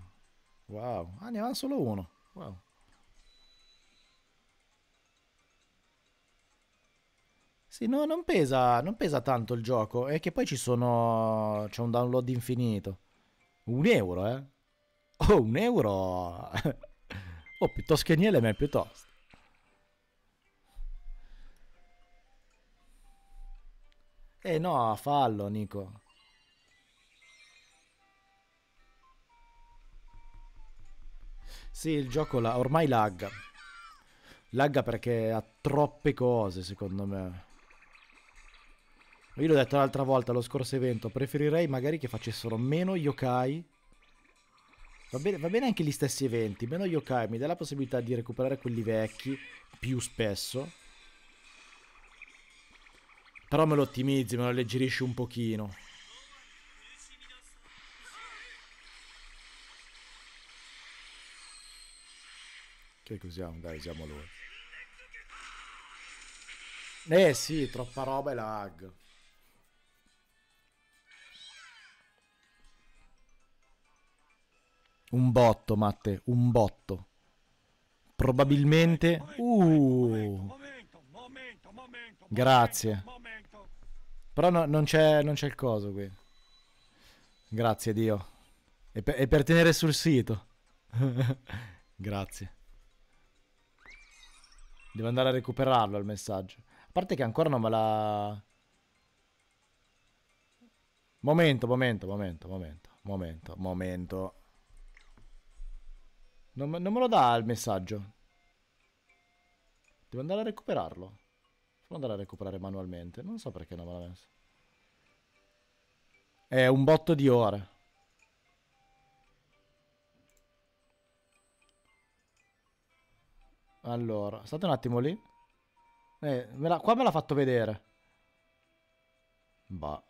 wow. Ah, ne va solo uno. Wow. Sì, no, non pesa, non pesa tanto il gioco. È che poi ci sono... c'è un download infinito. Un euro, eh? Oh, un euro! oh, piuttosto che niente, ma è piuttosto. Eh no, fallo, Nico. Sì, il gioco la, ormai lagga. Lagga perché ha troppe cose, secondo me. Io l'ho detto l'altra volta, allo scorso evento, preferirei magari che facessero meno yokai. Va bene, va bene anche gli stessi eventi, meno yokai, mi dà la possibilità di recuperare quelli vecchi più spesso. Però me lo ottimizzi, me lo alleggerisci un pochino. Che usiamo? Ah, dai, usiamo lui. Eh sì, troppa roba e lag. Un botto, Matte, un botto. Probabilmente... Uh. Grazie. Però no, non, c'è, non, c'è, il coso qui. Grazie Dio. E per, per tenere sul sito. Grazie. Devo andare a recuperarlo il messaggio. A parte che ancora non me la... Momento, momento, momento, momento, momento, momento. Non, non me lo dà il messaggio. Devo andare a recuperarlo andare a recuperare manualmente. Non so perché non me l'ha messo. È un botto di ore. Allora, state un attimo lì. Eh, me la, qua me l'ha fatto vedere. Bah.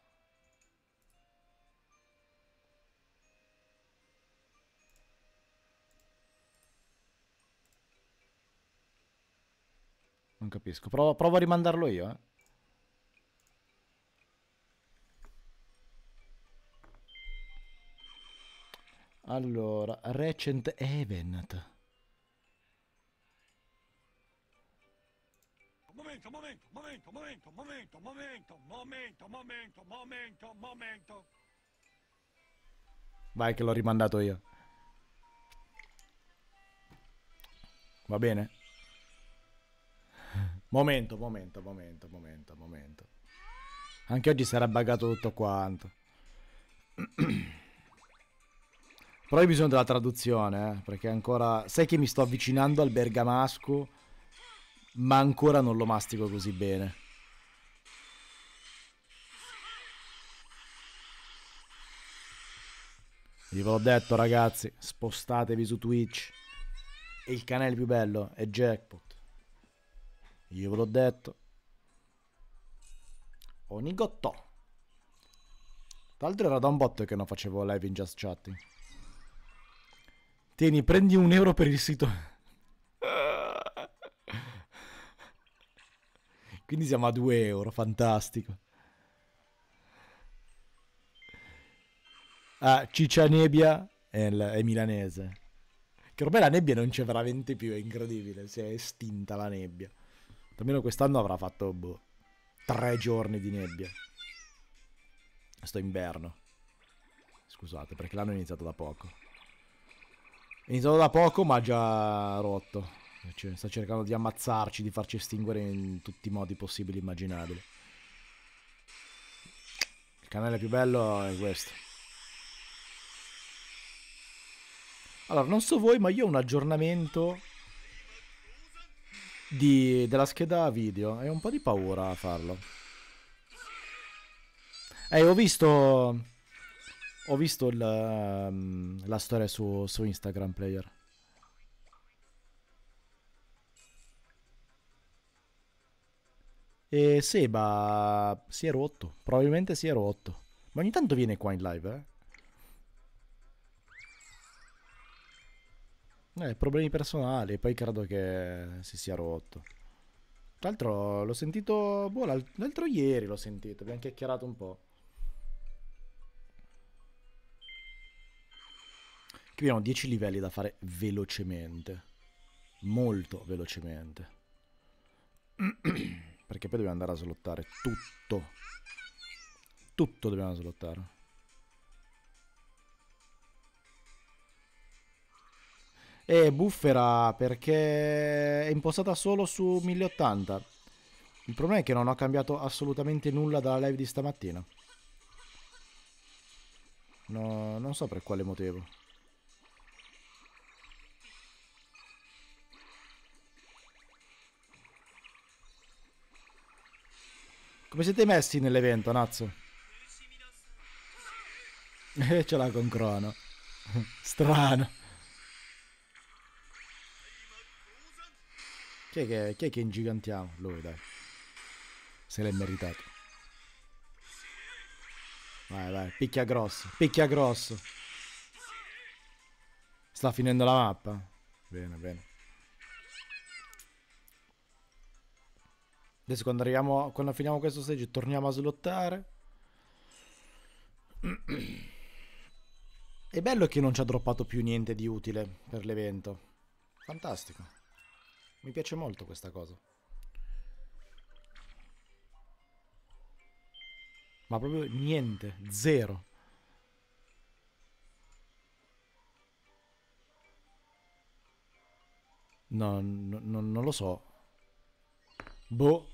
Non capisco. Provo, provo a rimandarlo io, eh. Allora, Recent Event. Momento, momento, momento, momento, momento, momento, momento, momento, momento, momento. Vai che l'ho rimandato io. Va bene? Momento, momento, momento, momento, momento. Anche oggi sarà buggato tutto quanto. Però io ho bisogno della traduzione, eh, perché ancora... Sai che mi sto avvicinando al bergamasco, ma ancora non lo mastico così bene. Vi ve l'ho detto ragazzi, spostatevi su Twitch. E il canale più bello è Jackpot. Io ve l'ho detto. Onigotto. Tra l'altro era da un botto che non facevo live in Just Chatting. Tieni, prendi un euro per il sito. Quindi siamo a 2 euro, fantastico. Ah, Ciccia Nebbia è, è milanese. Che ormai la nebbia non c'è veramente più, è incredibile, si è estinta la nebbia. Almeno quest'anno avrà fatto boh, tre giorni di nebbia. Sto inverno. Scusate, perché l'anno è iniziato da poco. È iniziato da poco, ma già rotto. Cioè, sta cercando di ammazzarci, di farci estinguere in tutti i modi possibili e immaginabili. Il canale più bello è questo. Allora, non so voi, ma io ho un aggiornamento di, della scheda video e un po' di paura a farlo. Eh, ho visto. Ho visto la, ehm, la storia su, su Instagram player. E Seba si è rotto. Probabilmente si è rotto. Ma ogni tanto viene qua in live, eh? Eh, problemi personali, poi credo che si sia rotto. Tra l'altro l'ho sentito, boh, l'altro ieri l'ho sentito, abbiamo chiacchierato un po'. Qui abbiamo 10 livelli da fare velocemente, molto velocemente. Perché poi dobbiamo andare a slottare tutto. Tutto dobbiamo slottare. È buffera perché è impostata solo su 1080. Il problema è che non ho cambiato assolutamente nulla dalla live di stamattina. No, non so per quale motivo. Come siete messi nell'evento, Nazzo? E ce l'ha con Crono. Strano. Chi è che, chi è che ingigantiamo? Lui, dai. Se l'è meritato. Vai, vai, picchia grosso, picchia grosso. Sta finendo la mappa? Bene, bene. Adesso quando arriviamo, quando finiamo questo stage, torniamo a slottare. È bello che non ci ha droppato più niente di utile per l'evento. Fantastico. Mi piace molto questa cosa. Ma proprio niente, zero. No, no, no, non lo so. Boh.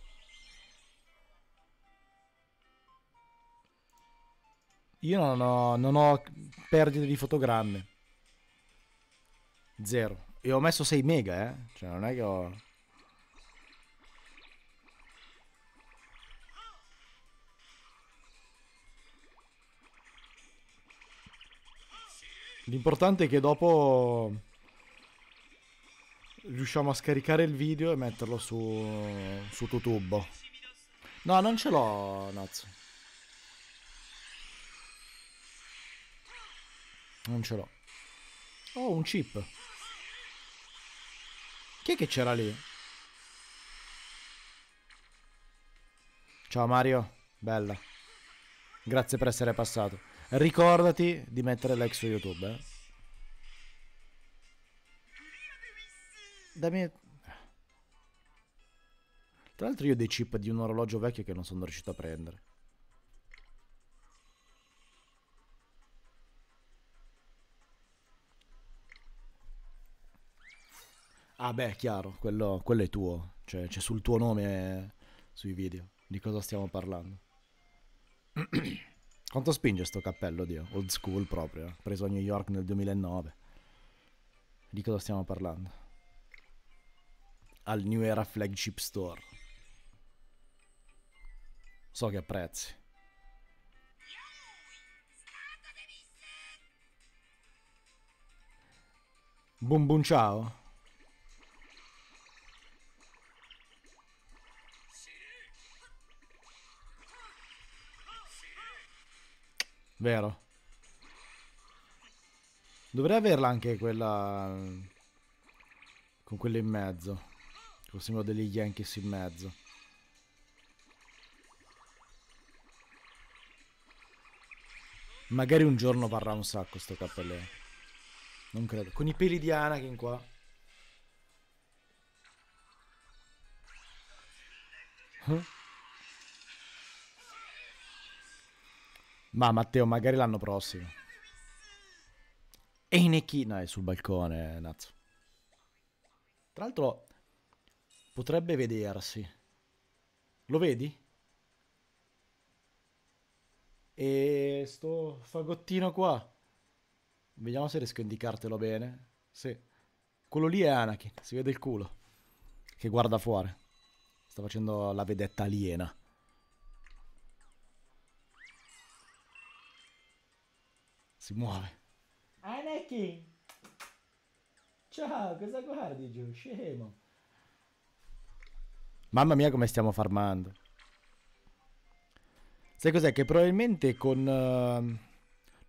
Io non ho, non ho perdite di fotogramme. Zero. E ho messo 6 mega, eh. Cioè, non è che ho... L'importante è che dopo riusciamo a scaricare il video e metterlo su, su YouTube. No, non ce l'ho, Nazzo. Non ce l'ho. Oh, un chip. Chi è che c'era lì? Ciao Mario, bella. Grazie per essere passato. Ricordati di mettere like su YouTube, eh. Dammi... Tra l'altro io ho dei chip di un orologio vecchio che non sono riuscito a prendere. Ah beh, chiaro, quello, quello è tuo, cioè c'è sul tuo nome eh, sui video, di cosa stiamo parlando. Quanto spinge sto cappello, Dio? Old school proprio, eh. preso a New York nel 2009. Di cosa stiamo parlando? Al New Era Flagship Store. So che apprezzi. Boom boom ciao. Vero. Dovrei averla anche quella... Con quella in mezzo. Col simbolo degli Yankees in mezzo. Magari un giorno varrà un sacco sto cappellino. Non credo. Con i peli di Anakin qua. Huh? Ma Matteo, magari l'anno prossimo. E Neki, è sul balcone, Nazzo. Tra l'altro, potrebbe vedersi. Lo vedi? E sto fagottino qua. Vediamo se riesco a indicartelo bene. Sì. Quello lì è Anakin, si vede il culo. Che guarda fuori. Sta facendo la vedetta aliena. Si muove. Anakin! Ciao, cosa guardi giù? Scemo. Mamma mia come stiamo farmando. Sai cos'è? Che probabilmente con... Uh,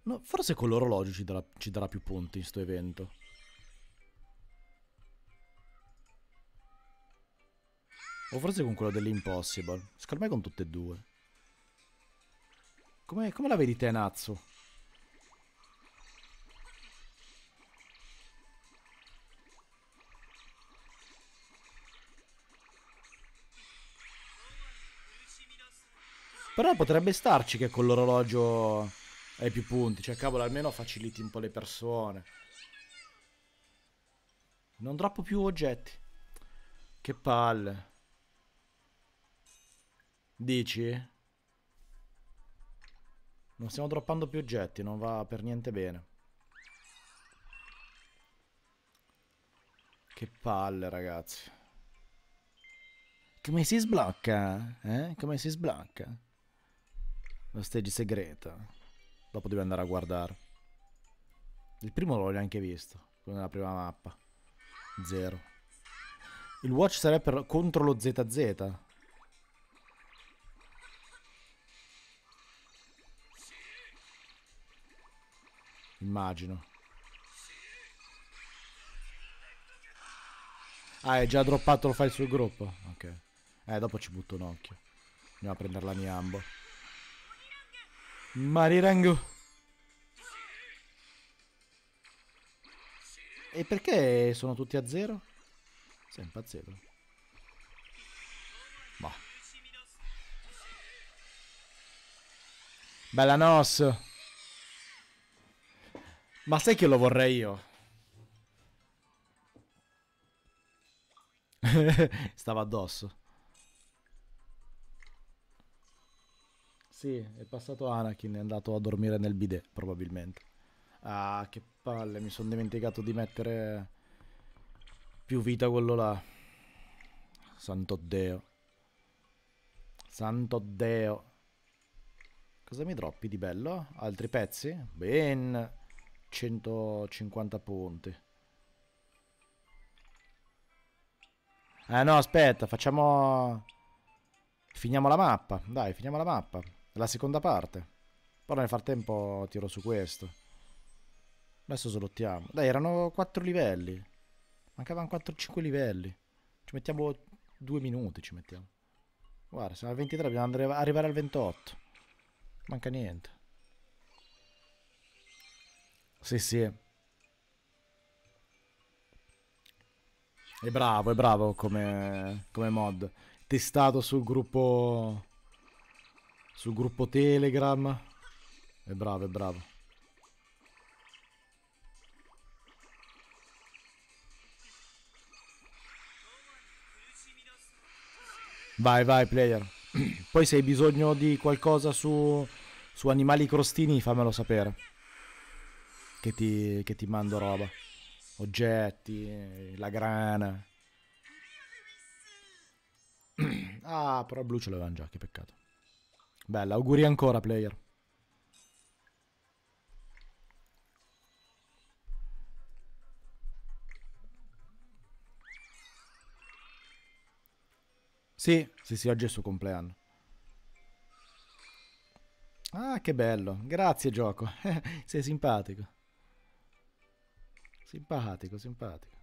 no, forse con l'orologio ci, ci darà, più punti in sto evento. O forse con quello dell'impossible. Secondo me con tutte e due. Come, come la vedi te, Nazzo? Però potrebbe starci che con l'orologio hai più punti. Cioè, cavolo, almeno faciliti un po' le persone. Non droppo più oggetti. Che palle. Dici? Non stiamo droppando più oggetti, non va per niente bene. Che palle, ragazzi. Come si sblocca? Eh? Come si sblocca? La stage segreta. Dopo devi andare a guardare. Il primo l'ho neanche visto. Quello nella prima mappa. Zero. Il watch sarebbe contro lo ZZ. Immagino. Ah, è già droppato lo file sul gruppo? Ok. Eh, dopo ci butto un occhio. Andiamo a prendere la Niambo. Mari E perché sono tutti a zero? Sei impazzito. Boh. Bella nos. Ma sai che lo vorrei io? Stava addosso. Sì, è passato Anakin, è andato a dormire nel bidet, probabilmente. Ah, che palle, mi sono dimenticato di mettere più vita quello là. Santo Deo. Santo Deo. Cosa mi droppi di bello? Altri pezzi? Ben 150 punti. Ah no, aspetta, facciamo... Finiamo la mappa, dai, finiamo la mappa la seconda parte. Però nel frattempo tiro su questo. Adesso slottiamo. Dai, erano 4 livelli. Mancavano 4-5 livelli. Ci mettiamo 2 minuti, ci mettiamo. Guarda, siamo al 23, dobbiamo arrivare al 28. Manca niente. Sì, sì. È bravo, è bravo come, come mod. Testato sul gruppo sul gruppo Telegram. È bravo, è bravo. Vai, vai, player. Poi se hai bisogno di qualcosa su, su animali crostini, fammelo sapere. Che ti, che ti mando roba. Oggetti, la grana. Ah, però blu ce l'avevano già, che peccato. Bella, auguri ancora, player. Sì, sì, sì, oggi è il suo compleanno. Ah, che bello. Grazie, gioco. Sei simpatico. Simpatico, simpatico.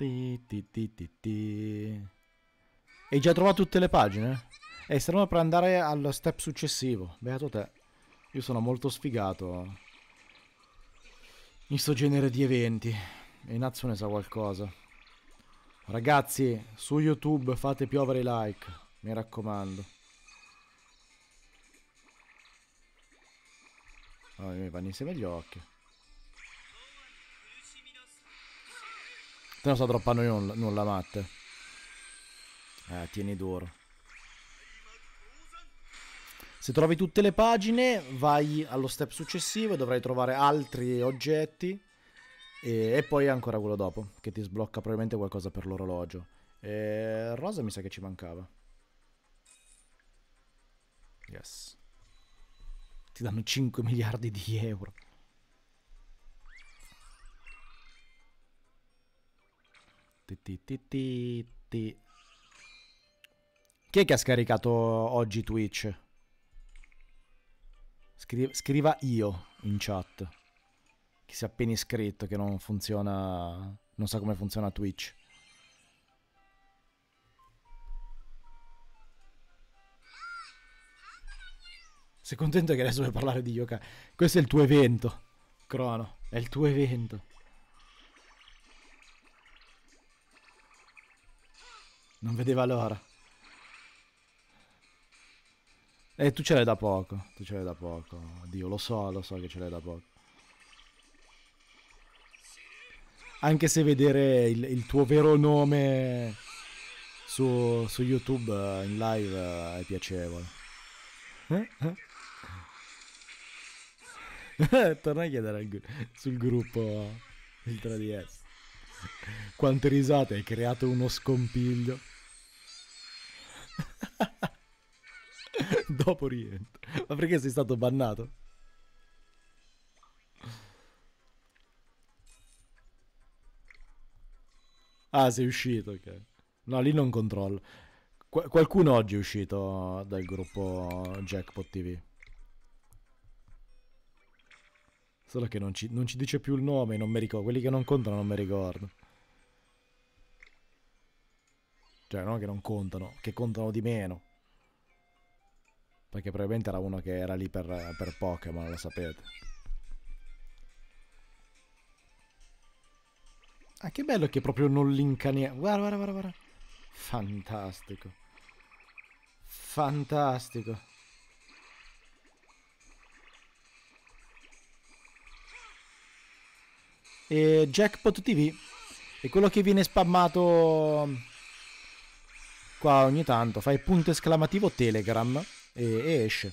Ti, ti, ti, e già trovato tutte le pagine? E eh, stiamo per andare al step successivo. Beato te. Io sono molto sfigato in sto genere di eventi. E Natsu ne sa qualcosa. Ragazzi, su YouTube fate piovere i like. Mi raccomando. Oh, mi vanno insieme gli occhi. Se non troppo a noi nulla, nulla matte. Eh, tieni duro. Se trovi tutte le pagine, vai allo step successivo e dovrai trovare altri oggetti. E, e poi ancora quello dopo, che ti sblocca probabilmente qualcosa per l'orologio. E rosa mi sa che ci mancava. Yes. Ti danno 5 miliardi di euro. Ti, Chi è che ha scaricato oggi Twitch? Scri scriva io in chat. Chi si è appena iscritto che non funziona... Non sa come funziona Twitch. Sei contento che adesso vuoi parlare di yoga? Questo è il tuo evento, Crono. È il tuo evento. Non vedeva l'ora. E eh, tu ce l'hai da poco, tu ce l'hai da poco. Dio, lo so, lo so che ce l'hai da poco. Anche se vedere il, il tuo vero nome su, su YouTube eh, in live eh, è piacevole. Eh? Eh? Torna a chiedere al, sul gruppo il 3DS. Quante risate, hai creato uno scompiglio. Dopo rientro. Ma perché sei stato bannato? Ah, sei uscito, ok. No, lì non controllo. Qu qualcuno oggi è uscito dal gruppo Jackpot TV. Solo che non ci, non ci dice più il nome, non mi ricordo. Quelli che non contano non mi ricordo. Cioè, non che non contano, che contano di meno. Perché probabilmente era uno che era lì per, per Pokémon, lo sapete. Ah, che bello che proprio non l'incaniamo. Guarda, guarda, guarda, guarda. Fantastico. Fantastico. E Jackpot TV è quello che viene spammato Qua ogni tanto fai punto esclamativo Telegram e, e esce.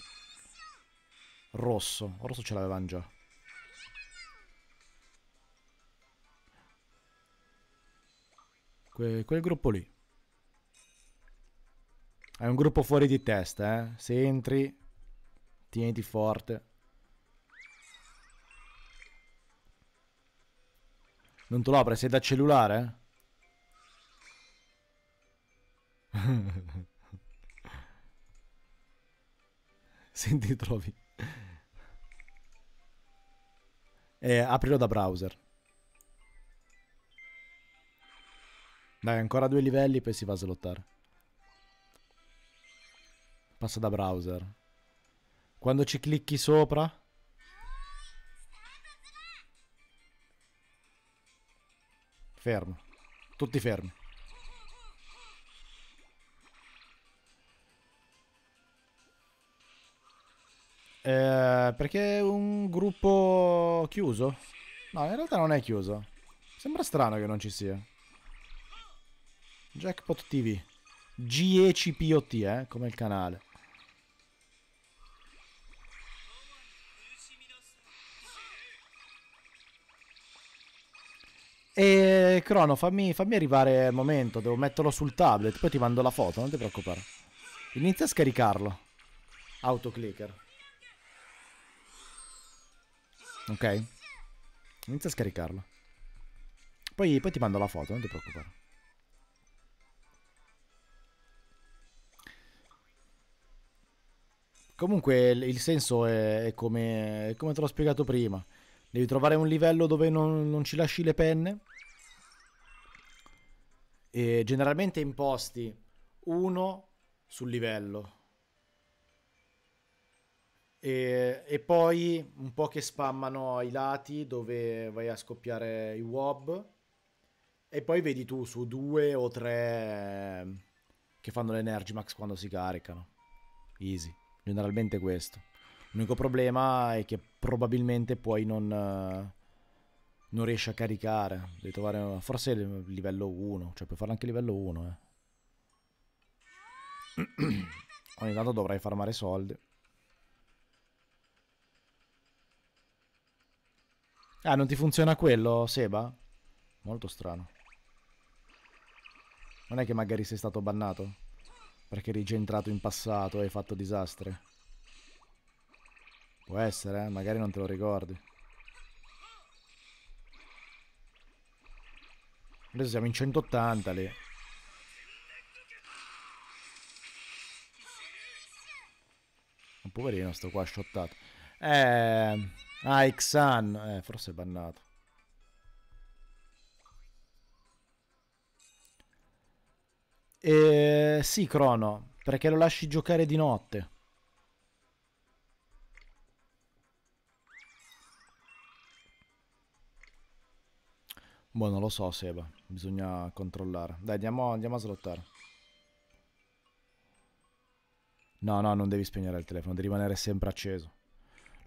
Rosso. Rosso ce l'avevamo già. Que quel gruppo lì. È un gruppo fuori di testa, eh. Se entri, tieniti forte. Non te lo apre sei da cellulare? Eh? Senti, trovi. E eh, aprilo da browser. Dai, ancora due livelli, poi si va a slottare. Passa da browser. Quando ci clicchi sopra... Fermo. Tutti fermi. Eh, perché è un gruppo chiuso? No, in realtà non è chiuso. Sembra strano che non ci sia. Jackpot TV. GECPOT, eh, come il canale. E Crono, fammi, fammi, arrivare al momento, devo metterlo sul tablet, poi ti mando la foto, non ti preoccupare. Inizia a scaricarlo. Autoclicker. Ok? Inizia a scaricarlo. Poi, poi ti mando la foto, non ti preoccupare. Comunque il senso è, come, è come te l'ho spiegato prima. Devi trovare un livello dove non, non ci lasci le penne. E generalmente imposti uno sul livello e, e, poi un po' che spammano ai lati dove vai a scoppiare i wob e poi vedi tu su due o tre ehm, che fanno l'energy max quando si caricano easy generalmente questo l'unico problema è che probabilmente poi non, eh, non riesci a caricare devi trovare forse livello 1 cioè puoi farlo anche livello 1 eh. ogni tanto dovrai farmare soldi Ah, non ti funziona quello, Seba? Molto strano. Non è che magari sei stato bannato? Perché eri già entrato in passato e hai fatto disastri. Può essere, eh? Magari non te lo ricordi. Adesso siamo in 180 lì. Un poverino sto qua shottato. Ehm... Ah, Xan. Eh, forse è bannato. Eh, sì, Crono, perché lo lasci giocare di notte. Boh, non lo so, Seba. Bisogna controllare. Dai, andiamo, andiamo a slottare. No, no, non devi spegnere il telefono, devi rimanere sempre acceso.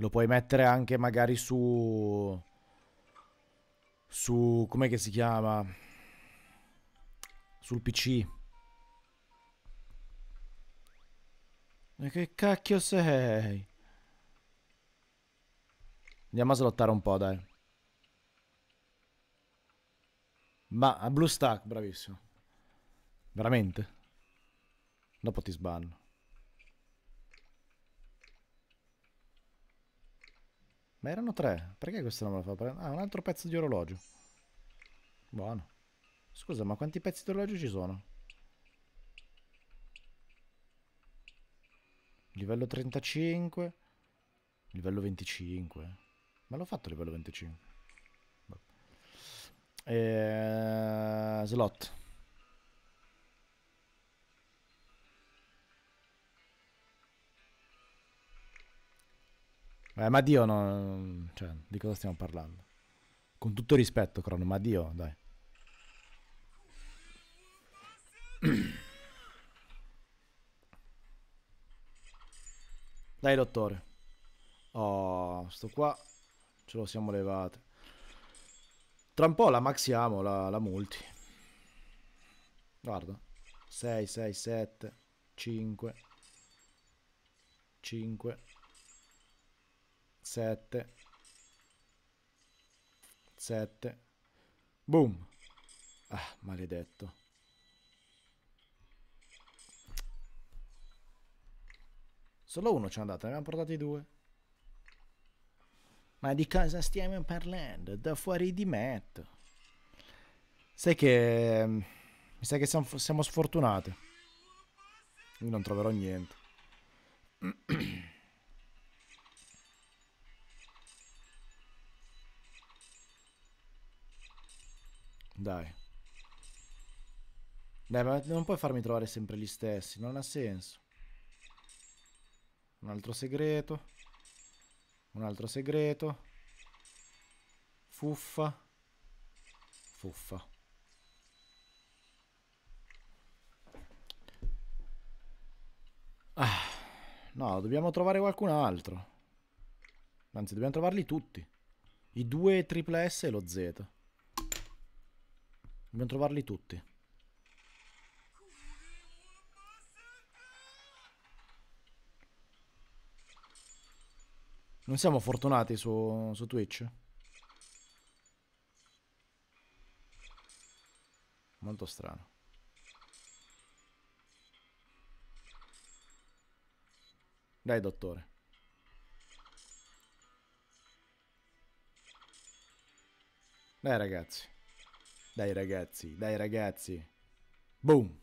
Lo puoi mettere anche magari su... Su... com'è che si chiama? Sul PC. Ma che cacchio sei? Andiamo a slottare un po', dai. Ma a Stack, bravissimo. Veramente? Dopo ti sbanno. Ma erano tre. Perché questo non me lo fa prendere? Ah, un altro pezzo di orologio. Buono. Scusa, ma quanti pezzi di orologio ci sono? Livello 35. Livello 25. Ma l'ho fatto livello 25. Boh. Eh, slot. Eh, ma Dio, no, cioè, di cosa stiamo parlando? Con tutto rispetto, Crono, ma Dio, dai. Dai, dottore. Oh, sto qua. Ce lo siamo levate. Tra un po' la maxiamo, la, la multi. Guarda. 6, 6, 7, 5, 5. 7 7 boom ah maledetto solo uno ci è andato ne abbiamo portati due ma di cosa stiamo parlando da fuori di Matt sai che mm, mi sa che siamo, siamo sfortunati io non troverò niente Dai. Dai, ma non puoi farmi trovare sempre gli stessi, non ha senso. Un altro segreto. Un altro segreto. Fuffa. Fuffa. Ah, no, dobbiamo trovare qualcun altro. Anzi, dobbiamo trovarli tutti. I due triple S e lo Z. Dobbiamo trovarli tutti. Non siamo fortunati su, su Twitch? Molto strano. Dai, dottore. Dai, ragazzi. Dai ragazzi, dai ragazzi. Boom.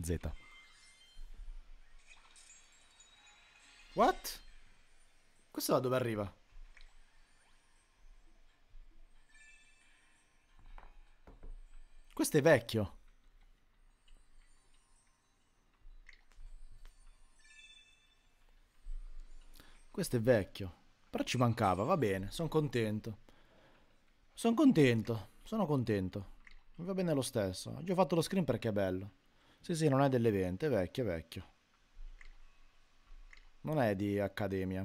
Z. What? Questo da dove arriva? Questo è vecchio. Questo è vecchio. Però ci mancava, va bene, sono contento. Sono contento, sono contento. Mi va bene lo stesso. Gli ho fatto lo screen perché è bello. Sì, sì, non è dell'evento, è vecchio, è vecchio. Non è di accademia.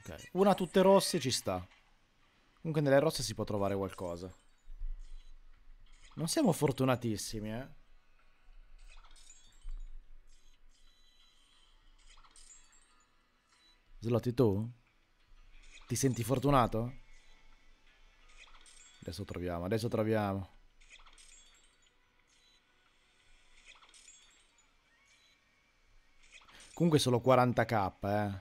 Ok, una tutte rosse ci sta. Comunque nelle rosse si può trovare qualcosa. Non siamo fortunatissimi, eh. Slotti, tu? Ti senti fortunato? Adesso troviamo, adesso troviamo. Comunque solo 40k, eh.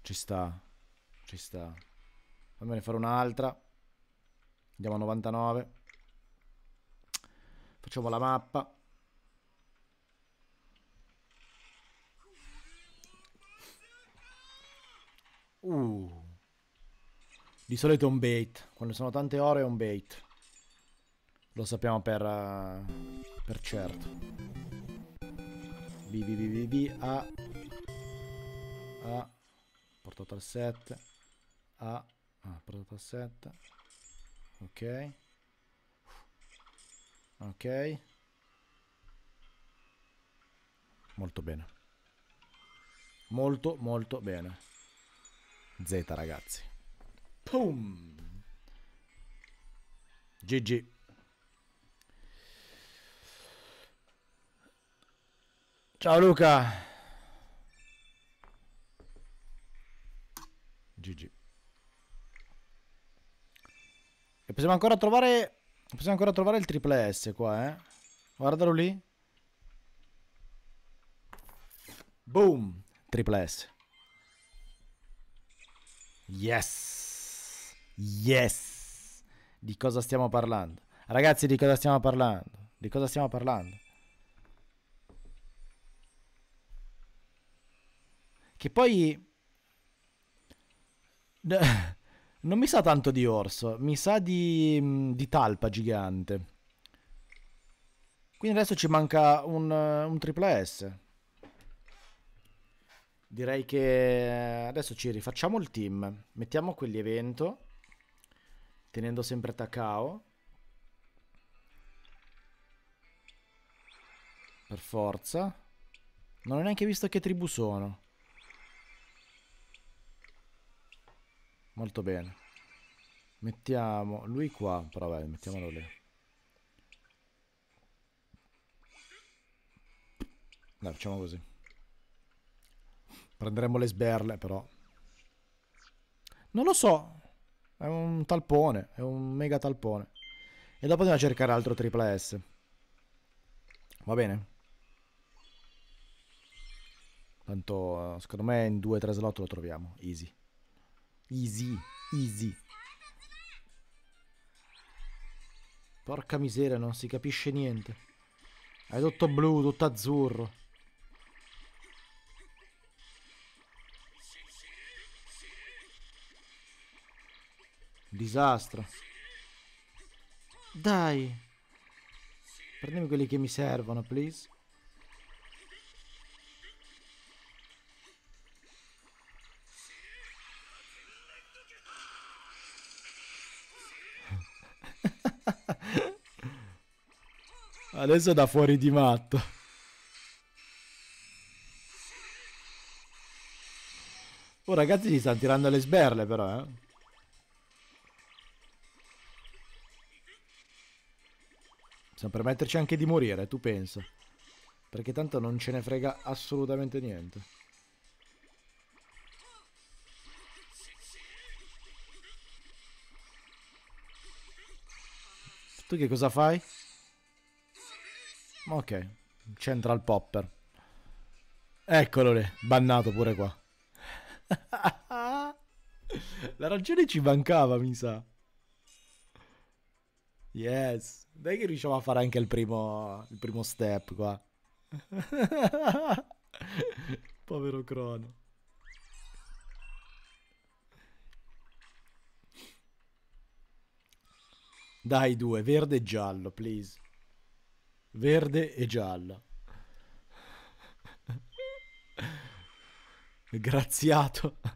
Ci sta. Ci sta. Fammene fare un'altra. Andiamo a 99. Facciamo la mappa. Uh. Di solito è un bait. Quando sono tante ore è un bait. Lo sappiamo per... Uh, per certo. B, B, B, B, B, A. A. Portato al 7. A. Ah, portato al 7. Ok. Ok. Molto bene. Molto, molto bene. Z, ragazzi. Pum! GG. Ciao Luca. GG. E possiamo ancora trovare possiamo ancora trovare il triple S qua, eh. Guardalo lì. Boom, triple S. Yes! Yes! Di cosa stiamo parlando? Ragazzi, di cosa stiamo parlando? Di cosa stiamo parlando? Che poi... Non mi sa tanto di orso, mi sa di, mm, di talpa gigante. Quindi adesso ci manca un, eh, un tripla S. Direi che adesso ci rifacciamo il team. Mettiamo quell'evento. Tenendo sempre Takao. Per forza. Non ho neanche visto che tribù sono. Molto bene. Mettiamo lui qua, però vabbè, mettiamolo lì. Dai, facciamo così. Prenderemo le sberle, però. Non lo so. È un talpone. È un mega talpone. E dopo andiamo a cercare altro tripla S. Va bene? Tanto, eh, secondo me, in 2-3 slot lo troviamo. Easy. Easy. Easy. Porca miseria, non si capisce niente. È tutto blu, tutto azzurro. Disastro. Dai. Prendimi quelli che mi servono, please. Adesso da fuori di matto. Oh ragazzi, si stanno tirando le sberle però, eh. Possiamo permetterci anche di morire, tu pensa. Perché tanto non ce ne frega assolutamente niente. Tu che cosa fai? Ok, Central Popper. Eccolo lì, bannato pure qua. La ragione ci mancava, mi sa. Yes. Dai che riusciamo a fare anche il primo, il primo step qua. Povero Crono. Dai due, verde e giallo, please. Verde e giallo. Graziato.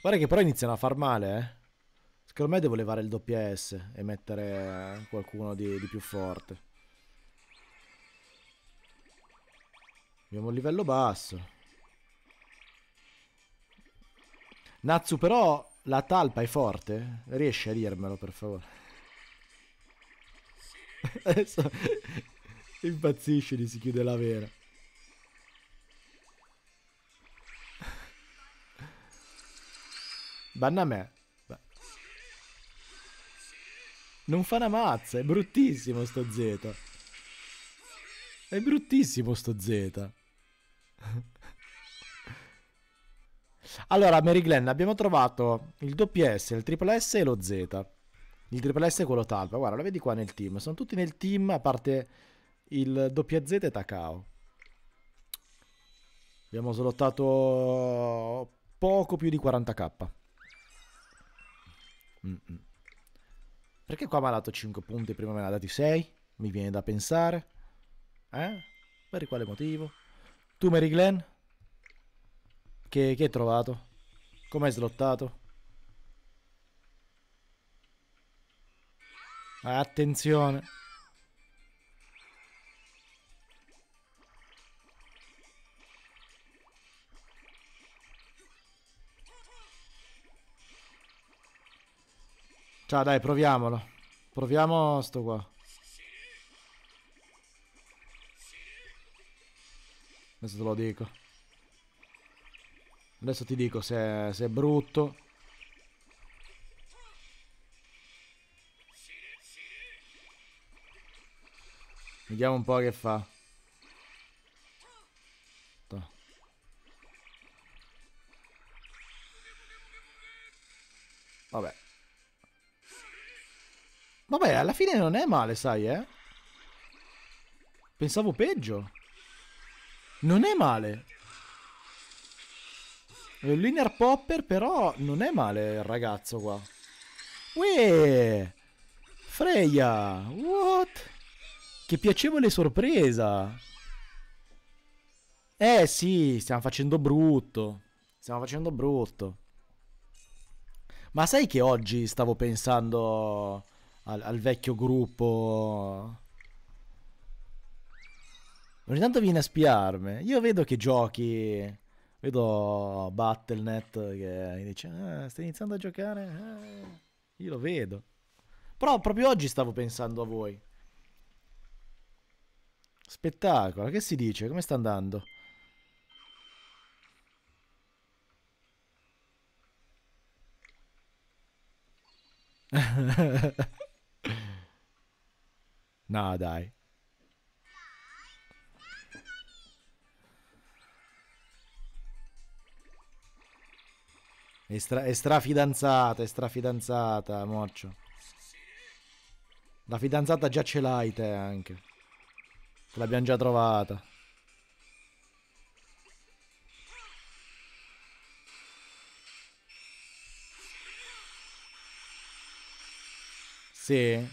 Guarda che però iniziano a far male, eh. Secondo me devo levare il WS e mettere qualcuno di, di più forte. Abbiamo un livello basso. Natsu però la talpa è forte? Riesci a dirmelo per favore? Adesso impazzisce gli si chiude la vera. Banna me. Non fa una mazza, è bruttissimo sto Z. È bruttissimo sto Z. allora, Mary Glenn, abbiamo trovato il WS, il triple S e lo Z. Il triple S è quello talpa, guarda, lo vedi qua nel team. Sono tutti nel team, a parte il WZ e Takao. Abbiamo slottato poco più di 40k. Mm -mm. Perché qua mi ha dato 5 punti e prima me ne ha dati 6? Mi viene da pensare. Eh? Per quale motivo? Tu Mary Glenn? Che, che hai trovato? Come hai slottato? Attenzione! Ciao, dai, proviamolo. Proviamo sto qua. Adesso te lo dico. Adesso ti dico se, se è brutto. Vediamo un po' che fa. Vabbè. Vabbè, alla fine non è male, sai, eh? Pensavo peggio. Non è male. Eh, Linear Popper, però, non è male il ragazzo qua. Uè! Freya! What? Che piacevole sorpresa! Eh sì, stiamo facendo brutto. Stiamo facendo brutto. Ma sai che oggi stavo pensando al, al vecchio gruppo. Ogni tanto viene a spiarmi. Io vedo che giochi. Vedo Battlenet che dice: ah, Stai iniziando a giocare? Ah, io lo vedo. Però proprio oggi stavo pensando a voi. Spettacolo, che si dice? Come sta andando? No, dai. È, stra, è strafidanzata, è strafidanzata, moccio. La fidanzata già ce l'hai te anche. Te l'abbiamo già trovata. Sì.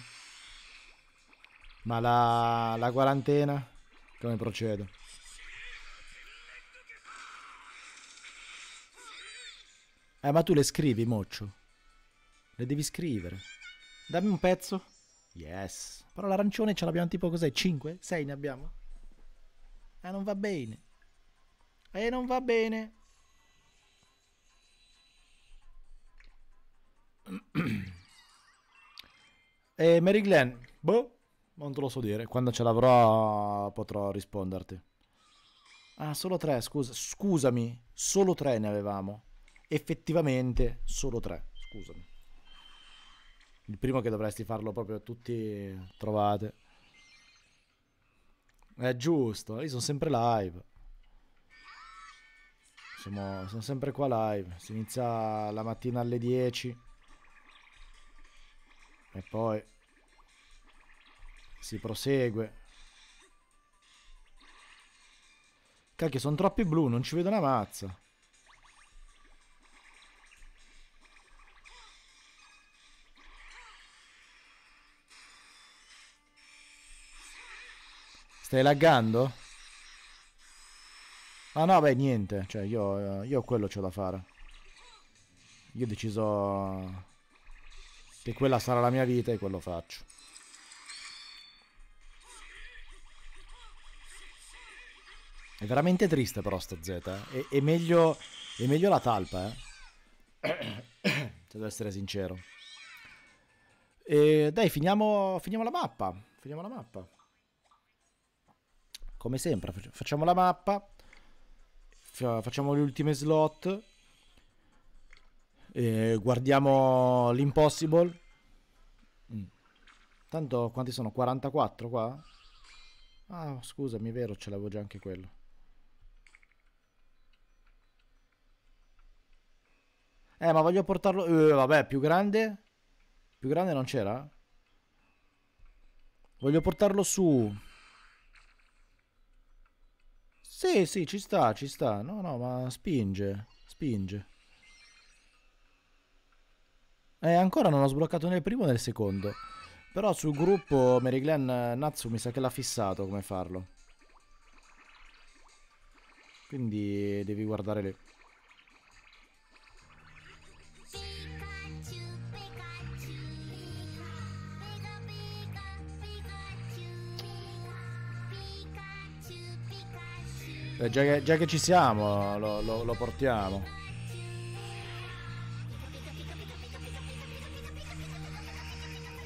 Ma la, la quarantena? Come procede? Eh, ma tu le scrivi, moccio? Le devi scrivere. Dammi un pezzo. Yes. Però l'arancione ce l'abbiamo tipo cos'è? 5? 6 ne abbiamo? Eh, non va bene. Eh, non va bene. eh, Mary Glenn. Boh. Non te lo so dire, quando ce l'avrò potrò risponderti. Ah, solo tre, scusa. Scusami, solo tre ne avevamo. Effettivamente, solo tre, scusami. Il primo che dovresti farlo proprio a tutti trovate. È giusto, io sono sempre live. Siamo, sono sempre qua live. Si inizia la mattina alle 10. E poi si prosegue. Cacchio, sono troppi blu, non ci vedo una mazza. Stai laggando? Ah no, beh, niente. Cioè, io, io quello c'ho da fare. Io ho deciso che quella sarà la mia vita e quello faccio. È veramente triste però sta Z, eh. è, è, meglio, è meglio la talpa, eh. se cioè, devo essere sincero. E dai, finiamo, finiamo la mappa, finiamo la mappa. Come sempre, facciamo la mappa, facciamo le ultime slot, e guardiamo l'impossible. Mm. Tanto quanti sono? 44 qua? Ah, scusami, è vero, ce l'avevo già anche quello. Eh, ma voglio portarlo... Eh, vabbè, più grande? Più grande non c'era? Voglio portarlo su. Sì, sì, ci sta, ci sta. No, no, ma spinge, spinge. Eh, ancora non ho sbloccato nel primo o nel secondo. Però sul gruppo Mary Glenn eh, Natsu mi sa che l'ha fissato come farlo. Quindi devi guardare Le... Beh, già, che, già, che, ci siamo, lo, lo, lo portiamo.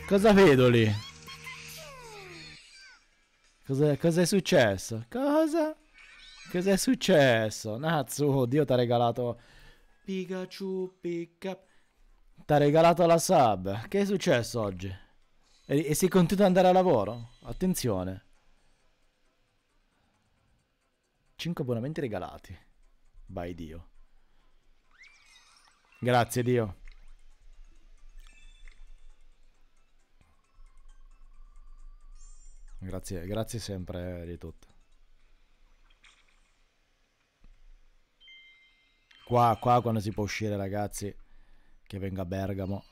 Cosa vedo lì? cosa è successo? Cosa? Cosa è successo? Natsu, oddio, ti ha regalato... Pikachu, Pikachu... Ti ha regalato la sub. Che è successo oggi? E, e sei contento ad andare a lavoro? Attenzione. 5 abbonamenti regalati. Vai Dio. Grazie Dio. Grazie, grazie sempre di tutto. Qua, qua quando si può uscire ragazzi, che venga a Bergamo,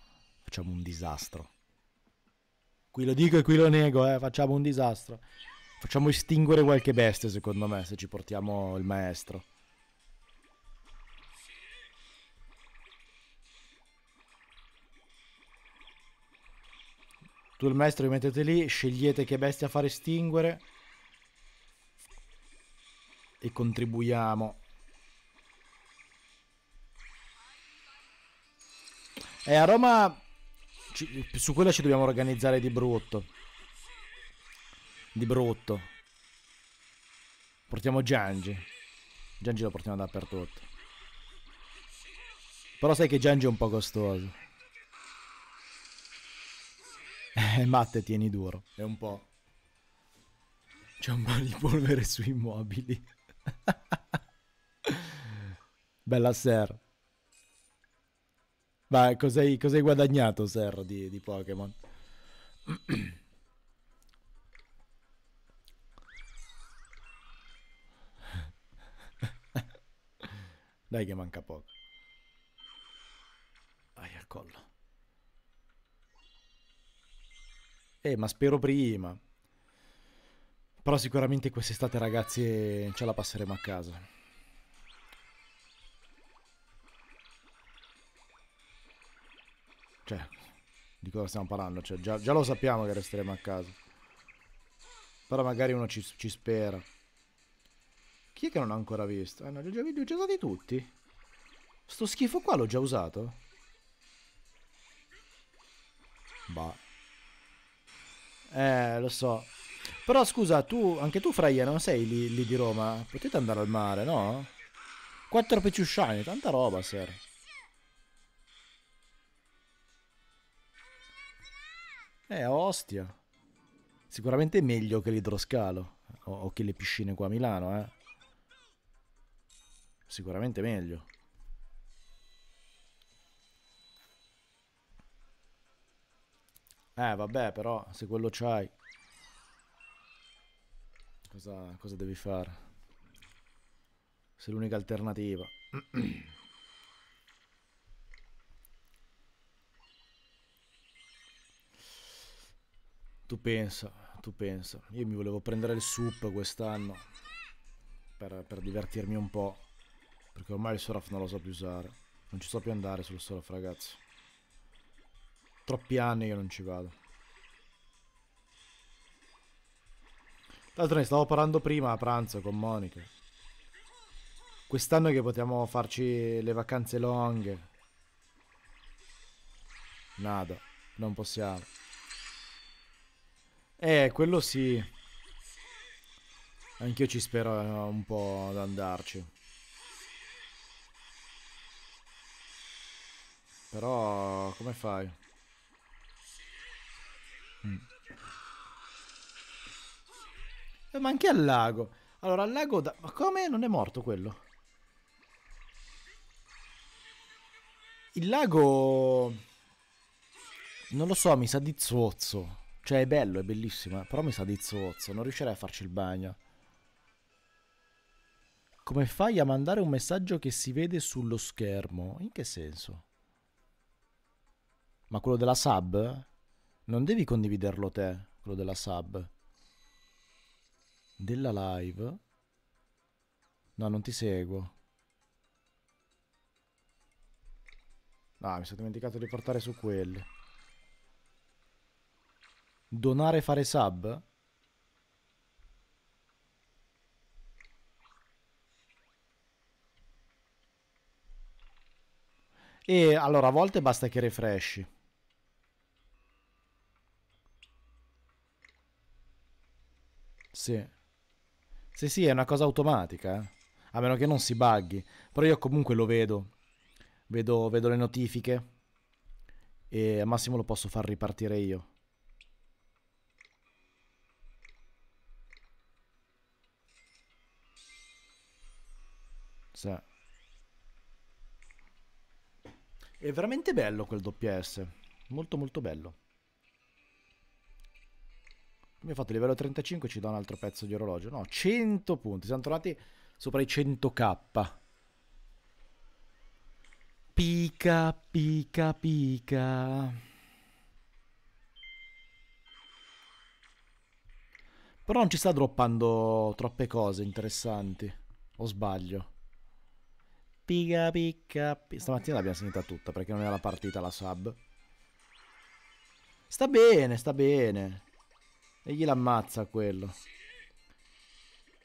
facciamo un disastro. Qui lo dico e qui lo nego, eh, facciamo un disastro. Facciamo estinguere qualche bestia, secondo me, se ci portiamo il maestro. Tu e il maestro li mettete lì, scegliete che bestia far estinguere e contribuiamo. E eh, a Roma ci, su quella ci dobbiamo organizzare di brutto di brutto. Portiamo Giangi. Giangi lo portiamo dappertutto. Però sai che Giangi è un po' costoso. E Matte, tieni duro. È un po'. C'è un po' di polvere sui mobili. Bella Ser. Ma cos'hai, cos guadagnato, Ser, di, di Pokémon? Dai che manca poco. Vai al collo. Eh, ma spero prima. Però sicuramente quest'estate, ragazzi, eh, ce la passeremo a casa. Cioè, di cosa stiamo parlando? Cioè, già, già, lo sappiamo che resteremo a casa. Però magari uno ci, ci spera. Chi è che non ho ancora visto? Ah no, li ho già, li ho già usati tutti. Sto schifo qua l'ho già usato? Bah. Eh, lo so. Però scusa, tu, anche tu Freya non sei lì, lì di Roma? Potete andare al mare, no? Quattro peciusciani, tanta roba, sir. Eh, ostia. Sicuramente meglio che l'idroscalo. O, o che le piscine qua a Milano, eh sicuramente meglio. Eh vabbè però se quello c'hai cosa, cosa devi fare? Sei l'unica alternativa. tu pensa, tu pensa. Io mi volevo prendere il sup quest'anno per, per divertirmi un po'. Perché ormai il Soraf non lo so più usare. Non ci so più andare sul Soraf, ragazzi. Troppi anni che non ci vado. L'altro ne stavo parlando prima a pranzo con Monica. Quest'anno che potremmo farci le vacanze longhe. Nada, non possiamo. Eh, quello sì. Anch'io ci spero eh, un po' ad andarci. Però come fai? Mm. Eh, ma anche al lago. Allora, al lago... Da... Ma come? Non è morto quello? Il lago... Non lo so, mi sa di zozzo. Cioè è bello, è bellissima, eh, però mi sa di zozzo. Non riuscirei a farci il bagno. Come fai a mandare un messaggio che si vede sullo schermo? In che senso? Ma quello della sub? Non devi condividerlo te, quello della sub. Della live? No, non ti seguo. Ah, mi sono dimenticato di portare su quelli. Donare e fare sub? E allora a volte basta che refresci. Sì. Sì, sì, è una cosa automatica. Eh? A meno che non si bughi. Però io comunque lo vedo. Vedo, vedo le notifiche. E al massimo lo posso far ripartire io. Sì. È veramente bello quel WS. Molto molto bello. Mi Abbiamo fatto livello 35, ci dà un altro pezzo di orologio. No, 100 punti. Siamo tornati sopra i 100k. Pica, pica, pica. Però non ci sta droppando troppe cose interessanti. O sbaglio? Pica, pica, pica. Stamattina l'abbiamo sentita tutta perché non era partita la sub. Sta bene, sta bene. E gli l'ammazza quello.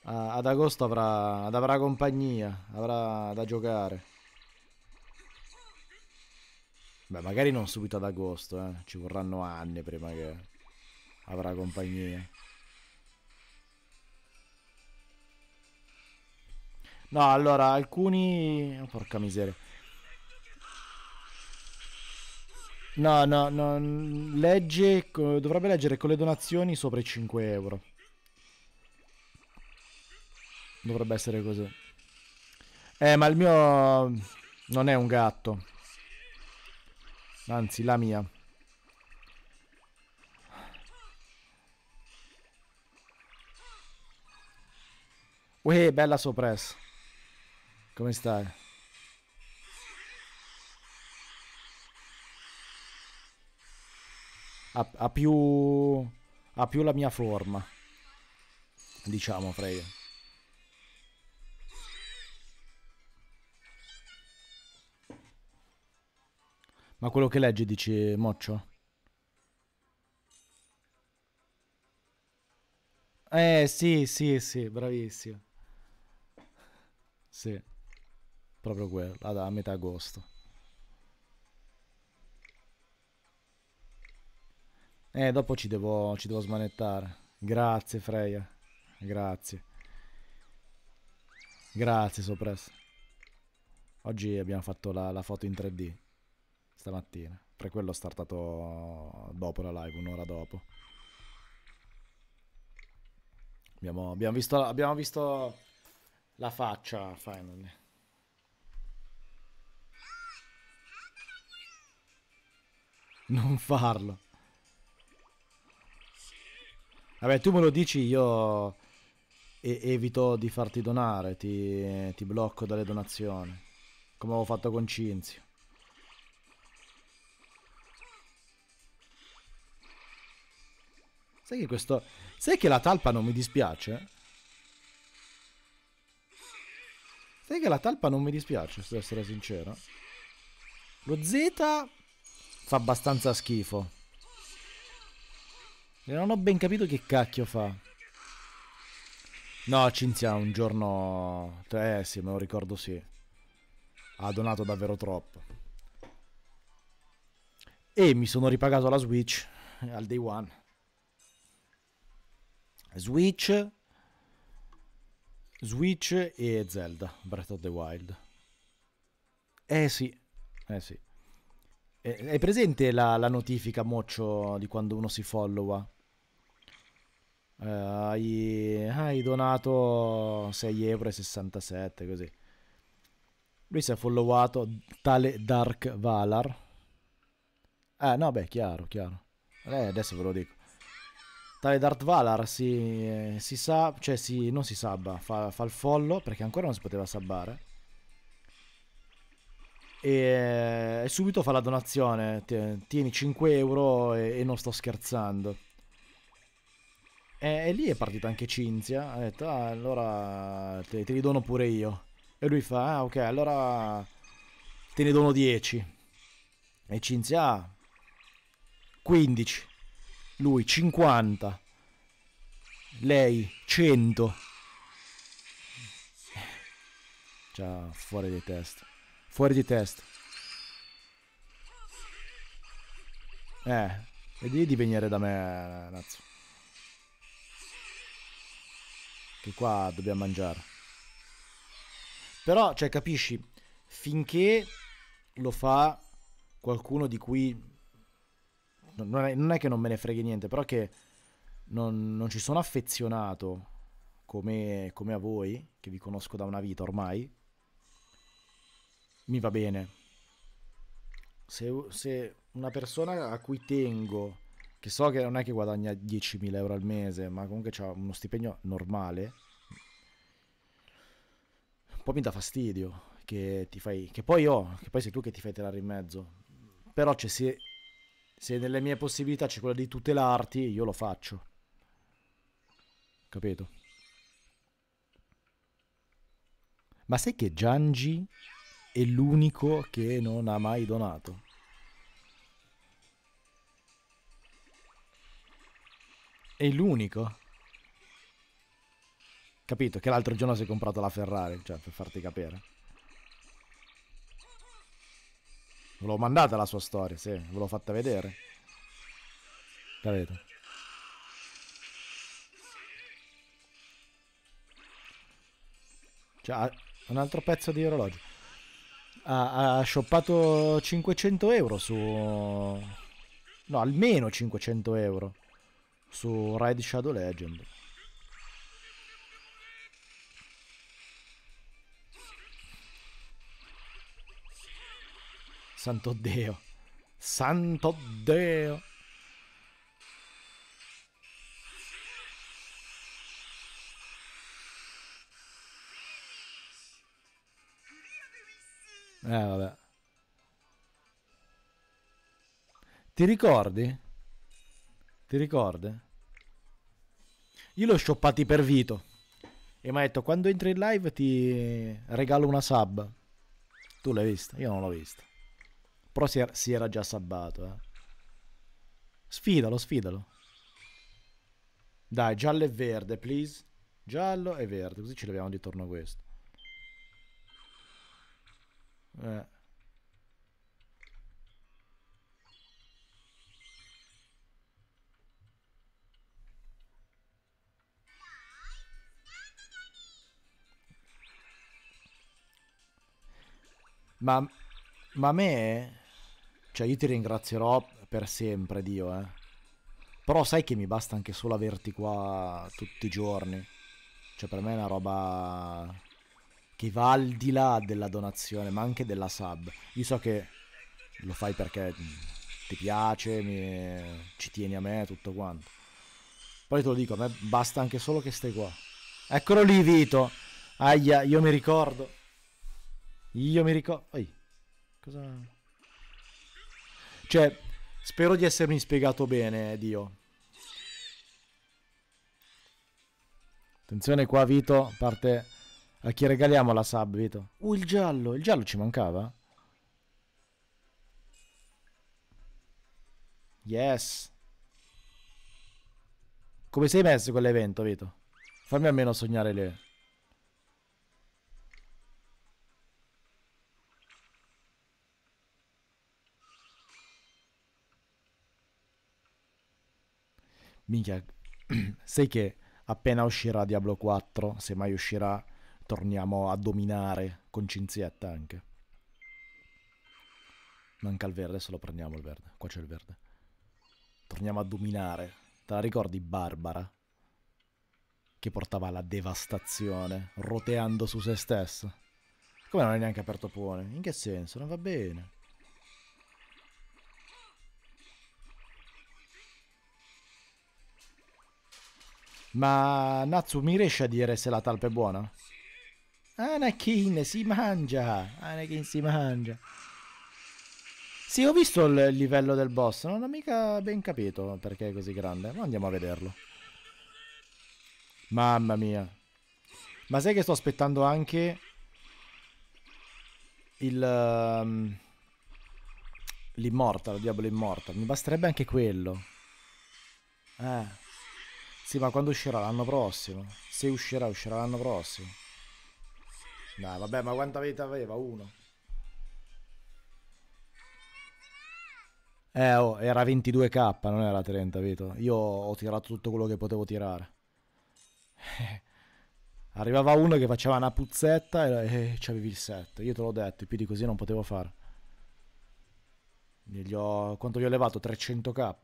Ah, ad agosto avrà, avrà compagnia, avrà da giocare. Beh, magari non subito ad agosto, eh. Ci vorranno anni prima che avrà compagnia. No, allora, alcuni... Oh, porca miseria. No, no, no, legge, dovrebbe leggere con le donazioni sopra i 5 euro. Dovrebbe essere così. Eh, ma il mio non è un gatto. Anzi, la mia. Uè, bella soppressa. Come stai? ha, ha, più, ha più la mia forma. Diciamo, Freya. Ma quello che leggi dici, Moccio? Eh sì, sì, sì, bravissimo. Sì, proprio quello, ad, a metà agosto. Eh, dopo ci devo, ci devo smanettare. Grazie, Freya. Grazie. Grazie, Sopress. Oggi abbiamo fatto la, la foto in 3D. Stamattina. Per quello ho startato dopo la live, un'ora dopo. Abbiamo, abbiamo, visto, abbiamo visto la faccia, finally. Non farlo. Vabbè, tu me lo dici, io evito di farti donare, ti, ti blocco dalle donazioni, come avevo fatto con Cinzio. Sai che questo... Sai che la talpa non mi dispiace? Sai che la talpa non mi dispiace, se essere sincero? Lo Z fa abbastanza schifo. Non ho ben capito che cacchio fa. No, Cinzia un giorno... Eh sì, me lo ricordo sì. Ha donato davvero troppo. E mi sono ripagato la Switch eh, al day one. Switch, Switch e Zelda, Breath of the Wild. Eh sì, eh sì. È eh, presente la, la notifica, moccio, di quando uno si followa? eh, hai, eh, hai donato 6 euro e 67 così. Lui si è followato tale Dark Valar. Eh no, beh, chiaro, chiaro. Eh, adesso ve lo dico. Tale Dark Valar si, si sa, cioè si, non si sabba, fa, fa il follow perché ancora non si poteva sabbare. E, e subito fa la donazione, tieni 5 euro e, e non sto scherzando. E, e lì è partita anche Cinzia, ha detto ah, allora te, te, li dono pure io. E lui fa ah ok allora te ne dono 10. E Cinzia 15, lui 50, lei 100. Cioè, fuori di testa. Fuori di testa. Eh, e devi venire da me, Nazzo. Eh, che qua dobbiamo mangiare. Però, cioè, capisci, finché lo fa qualcuno di cui... Non è, non è che non me ne freghi niente, però che non, non ci sono affezionato come, come a voi, che vi conosco da una vita ormai, mi va bene. Se, se, una persona a cui tengo che so che non è che guadagna 10.000 euro al mese, ma comunque ha uno stipendio normale, un po' mi dà fastidio che ti fai, che poi ho, che poi sei tu che ti fai tirare in mezzo, però cioè, se, se nelle mie possibilità c'è quella di tutelarti, io lo faccio, capito? Ma sai che Giangi è l'unico che non ha mai donato? è l'unico. Capito? Che l'altro giorno si è comprato la Ferrari, cioè per farti capire. Ve l'ho mandata la sua storia, sì, ve l'ho fatta vedere. Capito? Cioè, un altro pezzo di orologio. Ha, ha shoppato 500 euro su... No, almeno 500 euro su Raid Shadow Legend. Santo Dio. Santo Dio. Eh vabbè. Ti ricordi? Ti ricordi? Io l'ho shoppati per Vito. E mi ha detto, quando entri in live ti regalo una sub. Tu l'hai vista? Io non l'ho vista. Però si era, si era già sabbato, eh. Sfidalo, sfidalo. Dai, giallo e verde, please. Giallo e verde, così ce l'abbiamo di torno a questo. Eh. Ma, ma a me, cioè io ti ringrazierò per sempre, Dio, eh. Però sai che mi basta anche solo averti qua tutti i giorni. Cioè per me è una roba che va al di là della donazione, ma anche della sub. Io so che lo fai perché ti piace, mi... ci tieni a me, tutto quanto. Poi te lo dico, a me basta anche solo che stai qua. Eccolo lì Vito. Aia, io mi ricordo. Io mi ricordo... Cosa... Cioè, spero di essermi spiegato bene, Dio. Attenzione qua, Vito, parte... A chi regaliamo la sub, Vito? Uh, il giallo. Il giallo ci mancava? Yes. Come sei messo quell'evento, Vito? Fammi almeno sognare le... minchia, sai che appena uscirà Diablo 4, se mai uscirà, torniamo a dominare con Cinzietta anche. Manca il verde, adesso lo prendiamo il verde. Qua c'è il verde. Torniamo a dominare. Te la ricordi Barbara? Che portava la devastazione, roteando su se stessa. Come non hai neanche aperto pone? In che senso? Non va bene. Ma Natsu, mi riesce a dire se la talpa è buona? Anakin si mangia! Anakin si mangia! Sì, ho visto il livello del boss, non ho mica ben capito perché è così grande, ma andiamo a vederlo. Mamma mia. Ma sai che sto aspettando anche il... Um, L'immortal, il diavolo immortal. Mi basterebbe anche quello. Ah. Sì, ma quando uscirà? L'anno prossimo? Se uscirà, uscirà l'anno prossimo. Dai, vabbè, ma quanta vita aveva? Uno. Eh, oh, era 22k, non era 30, Vito. Io ho tirato tutto quello che potevo tirare. Eh, arrivava uno che faceva una puzzetta e, e eh, c'avevi il 7. Io te l'ho detto, più di così non potevo fare. Gli ho, quanto gli ho levato? 300k.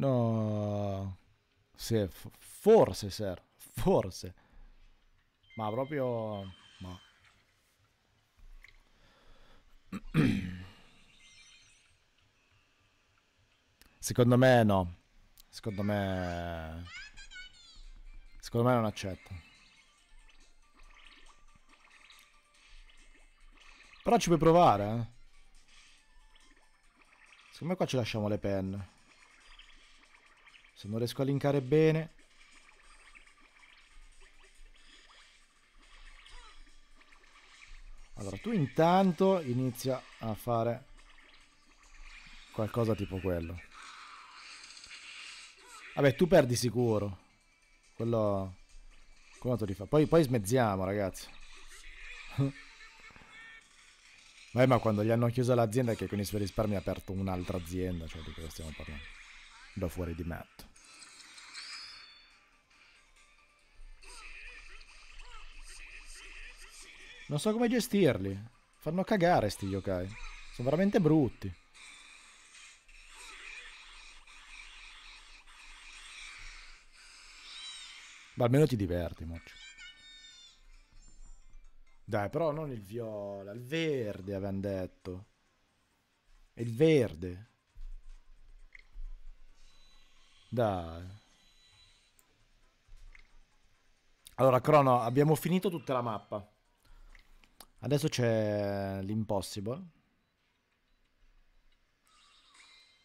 No, sì, forse, sir, forse. Ma proprio... Ma. Secondo me no. Secondo me... Secondo me non accetta. Però ci puoi provare, eh? Secondo me qua ci lasciamo le penne. Se non riesco a linkare bene... Allora, tu intanto inizia a fare qualcosa tipo quello. Vabbè, tu perdi sicuro. Quello... Quanto ti fa? Poi, poi smezziamo, ragazzi. Beh, ma quando gli hanno chiuso l'azienda, che con i suoi risparmi ha aperto un'altra azienda, cioè di cosa stiamo parlando? Da fuori di Matt. Non so come gestirli. Fanno cagare sti yokai. Sono veramente brutti. Ma almeno ti diverti, Moccio. Dai, però non il viola, il verde avevano detto. Il verde. Dai. Allora, Crono, abbiamo finito tutta la mappa. Adesso c'è l'impossible.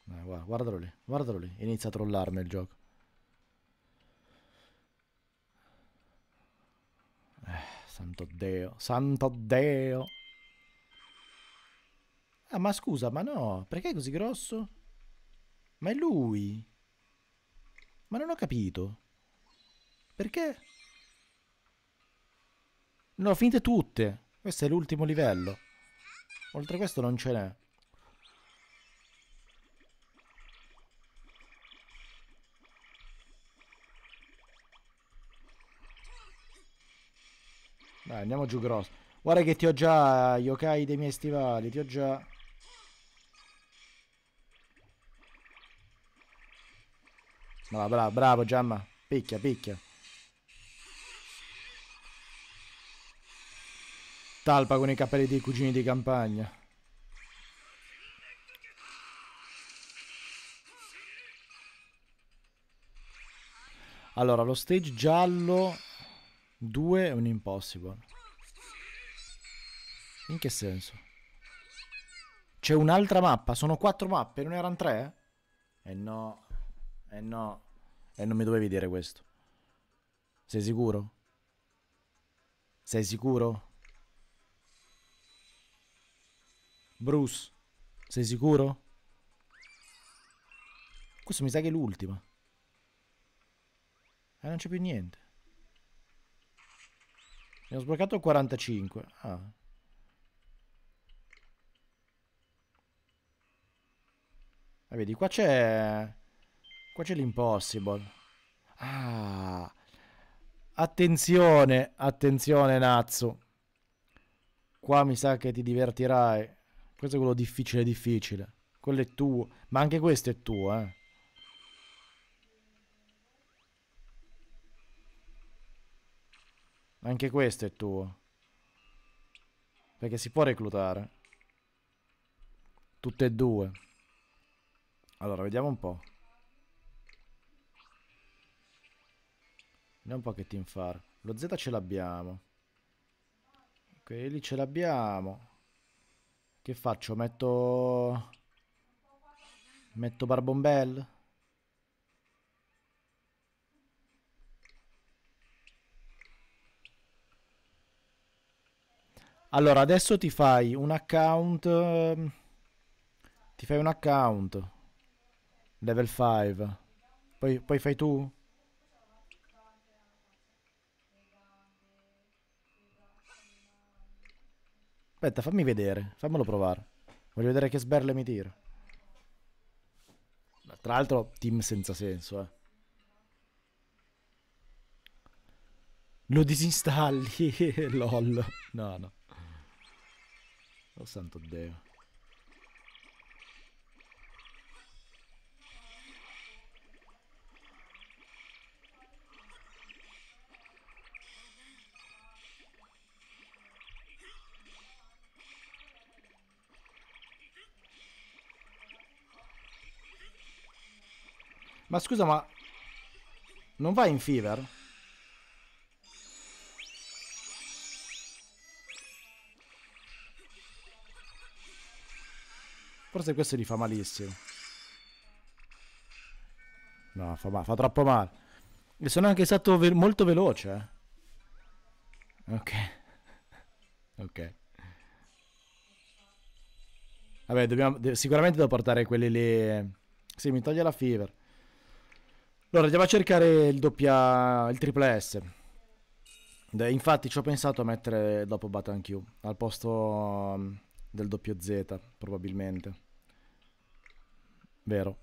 Eh, guarda, guardalo lì, guardalo lì. Inizia a trollarmi il gioco. Eh, santo Dio, santo Dio. Ah, ma scusa, ma no, perché è così grosso? Ma è lui. Ma non ho capito. Perché? No, finite tutte. Questo è l'ultimo livello. Oltre questo non ce n'è. Dai, andiamo giù grosso. Guarda che ti ho già, yokai dei miei stivali, ti ho già... Bravo, bravo, bravo Giamma. Picchia, picchia. Talpa con i capelli dei cugini di campagna. Allora, lo stage giallo 2 è un impossible. In che senso? C'è un'altra mappa, sono quattro mappe, non erano tre? Eh no, eh no, e eh non mi dovevi dire questo. Sei sicuro? Sei sicuro? Bruce, sei sicuro? Questo mi sa che è l'ultima. E eh, non c'è più niente. Ne ho sbloccato 45. Ah. Ah, vedi, qua c'è... Qua c'è l'impossible. Ah. Attenzione, attenzione Nazzo. Qua mi sa che ti divertirai. Questo è quello difficile difficile. Quello è tuo. Ma anche questo è tuo, eh. Anche questo è tuo. Perché si può reclutare. Tutte e due. Allora, vediamo un po'. Vediamo un po' che team fare. Lo Z ce l'abbiamo. Ok, lì ce l'abbiamo. Che faccio? Metto... Metto Barbon Allora, adesso ti fai un account... Ehm, ti fai un account. Level 5. Poi, poi fai tu? Aspetta, fammi vedere, fammelo provare. Voglio vedere che sberle mi tiro. Tra l'altro, team senza senso, eh. Lo disinstalli, lol. No, no. Oh santo Deo. Ma scusa, ma... Non vai in fever? Forse questo gli fa malissimo. No, fa, fa troppo male. E sono anche stato ve molto veloce. Eh. Ok. ok. Vabbè, dobbiamo, sicuramente devo portare quelli lì... Sì, mi toglie la fever. Allora, andiamo a cercare il doppia... il triple S. Infatti ci ho pensato a mettere dopo Batan Q, al posto mm, del doppio Z, probabilmente. Vero.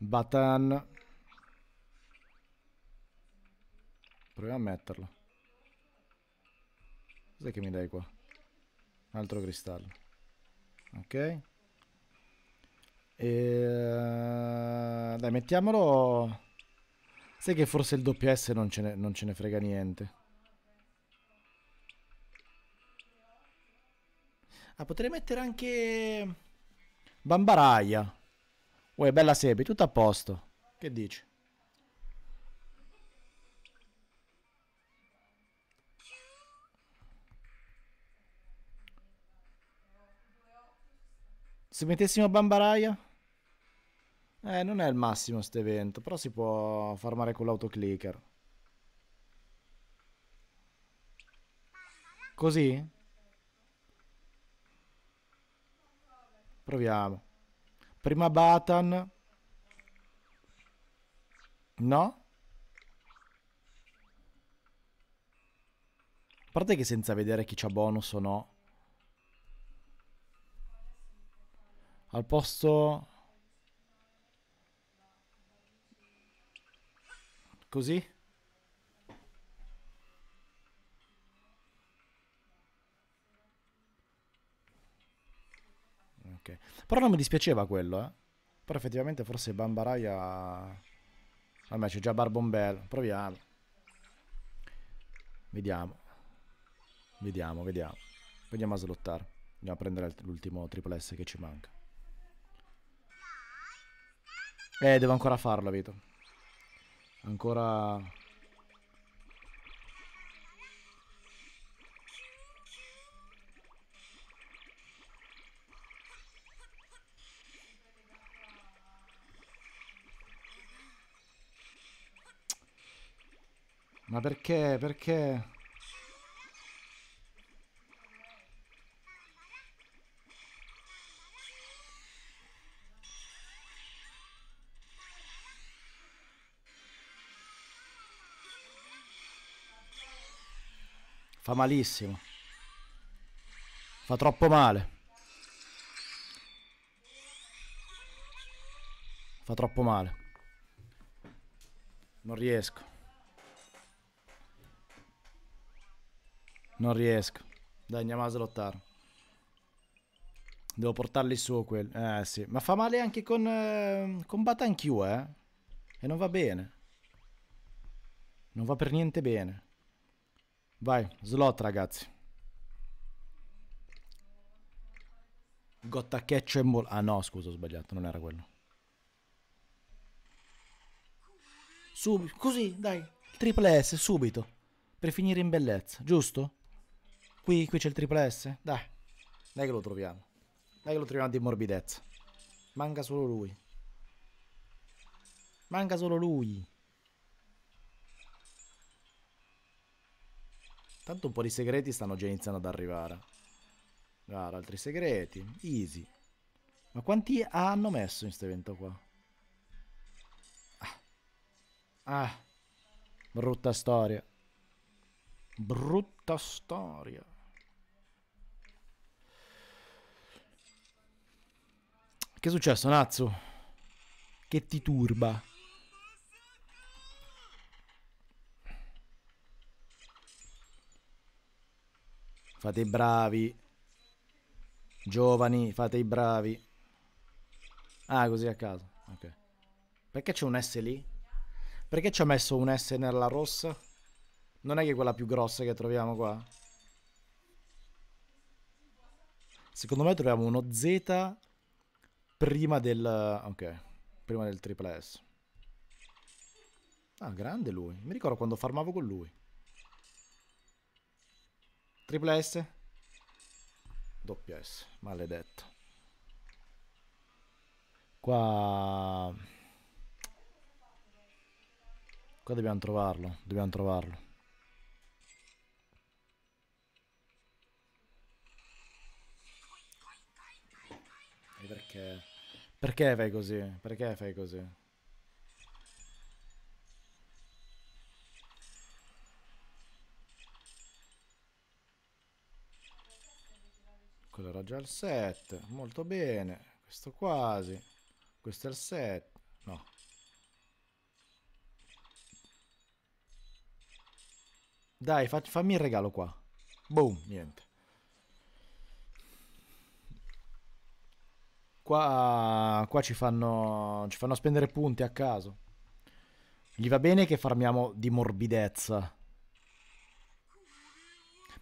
Batan. Proviamo a metterlo. Cos'è che mi dai qua? Un altro cristallo. Ok. E... Eh, dai, mettiamolo... Sai che forse il WS non non ce ne frega niente. Ah, potrei mettere anche... Bambaraia. Uè, bella sebe, tutto a posto. Che dici? Se mettessimo Bambaraia? Eh, non è il massimo questo evento, però si può farmare con l'autoclicker. Così? Proviamo. Prima Batan. No? A parte che senza vedere chi c'ha bonus o no. Al posto... Così? Ok. Però non mi dispiaceva quello, eh. Però effettivamente forse Bambaraia... Vabbè, c'è già Barbombello. Proviamo. Vediamo. Vediamo, vediamo. Andiamo a slottare. Andiamo a prendere l'ultimo triple S che ci manca. Eh, devo ancora farlo, Vito. Ancora... Ma perché? Perché? Fa malissimo. Fa troppo male. Fa troppo male. Non riesco. Non riesco. Dai, andiamo a slottare. Devo portarli su quel. Eh sì. Ma fa male anche con. Eh, con Batanchiu, eh. E non va bene. Non va per niente bene. Vai, slot ragazzi. Gotta catch and ball. Ah no, scusa, ho sbagliato, non era quello. Subito, così, dai. Triple S, subito. Per finire in bellezza, giusto? Qui, qui c'è il triple S? Dai. Dai che lo troviamo. Dai che lo troviamo di morbidezza. Manca solo lui. Manca solo lui. Tanto un po' di segreti stanno già iniziando ad arrivare. Guarda, altri segreti. Easy. Ma quanti hanno messo in questo evento qua? Ah. ah. Brutta storia. Brutta storia. Che è successo, Natsu? Che ti turba? Fate i bravi. Giovani, fate i bravi. Ah, così a caso. Ok. Perché c'è un S lì? Perché ci ha messo un S nella rossa? Non è che quella più grossa che troviamo qua? Secondo me troviamo uno Z prima del... Ok, prima del triple S. Ah, grande lui. Mi ricordo quando farmavo con lui. Triple S? Doppia S, maledetto. Qua... Qua dobbiamo trovarlo, dobbiamo trovarlo. E perché? Perché fai così? Perché fai così? quello era già il 7 molto bene questo quasi questo è il 7 no dai fa fammi il regalo qua boom niente qua, qua ci, fanno, ci fanno spendere punti a caso gli va bene che farmiamo di morbidezza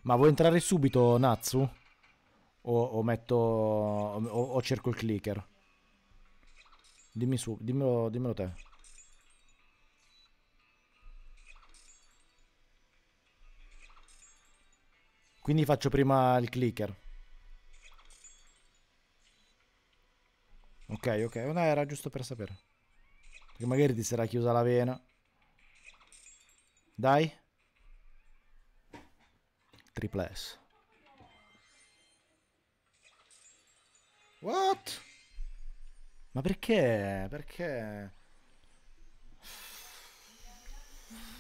ma vuoi entrare subito Natsu? O, o metto. O, o, cerco il clicker. Dimmi su, dimmelo, dimmelo te. Quindi faccio prima il clicker. Ok, ok. No, era giusto per sapere. Perché magari ti sarà chiusa la vena. Dai. Triple S. What? Ma perché? Perché?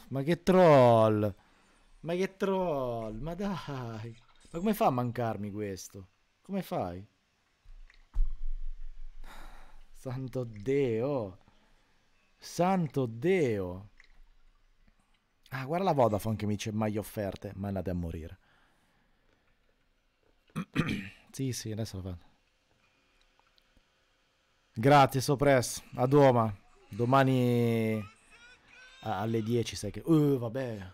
Ma che troll! Ma che troll! Ma dai! Ma come fa a mancarmi questo? Come fai? Santo Dio! Santo Dio! Ah, guarda la Vodafone che mi dice mai offerte, ma andate a morire. sì, sì, adesso lo faccio. Grazie Soppress, a Doma. Domani alle 10 sai che... Uh, vabbè.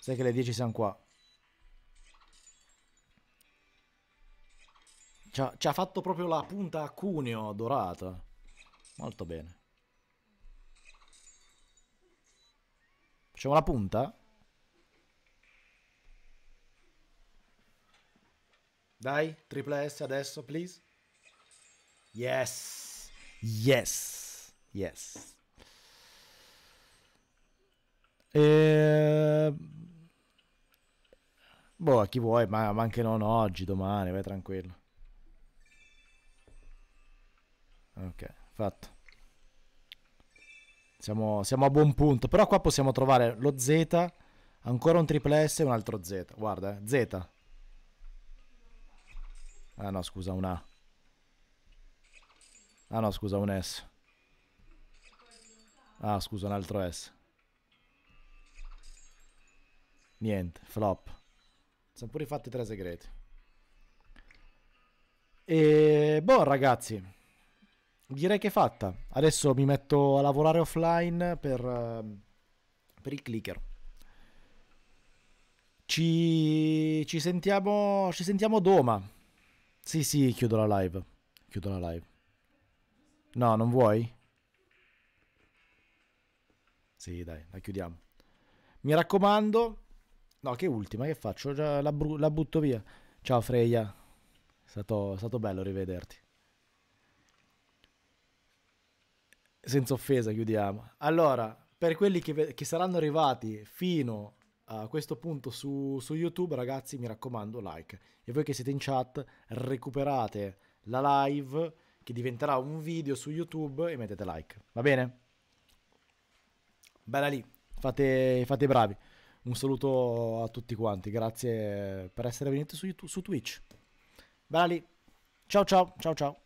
Sai che alle 10 siamo qua. Ci ha, ci ha fatto proprio la punta a cuneo dorata. Molto bene. Facciamo la punta? Dai, triple S adesso, please. Yes. Yes. Yes. E... Ehm, boh, a chi vuoi, ma, ma anche non oggi, domani, vai tranquillo. Ok, fatto. Siamo, siamo, a buon punto. Però qua possiamo trovare lo Z, ancora un triple S e un altro Z. Guarda, eh. Z. Ah no, scusa, un A. Ah no, scusa, un S. Ah, scusa, un altro S. Niente, flop. Sono pure fatti tre segreti. E boh, ragazzi. Direi che è fatta. Adesso mi metto a lavorare offline per, eh, per il clicker. Ci, ci, sentiamo, ci sentiamo doma. Sì, sì, chiudo la live. Chiudo la live. No, non vuoi? Sì, dai, la chiudiamo. Mi raccomando. No, che ultima, che faccio? Già la, la butto via. Ciao Freya. È stato, è stato bello rivederti. Senza offesa, chiudiamo. Allora, per quelli che, che saranno arrivati fino a questo punto su, su, YouTube, ragazzi, mi raccomando, like. E voi che siete in chat, recuperate la live che diventerà un video su YouTube e mettete like. Va bene? Bella lì, fate, fate bravi. Un saluto a tutti quanti, grazie per essere venuti su, YouTube, su Twitch. Bella lì. Ciao ciao, ciao ciao.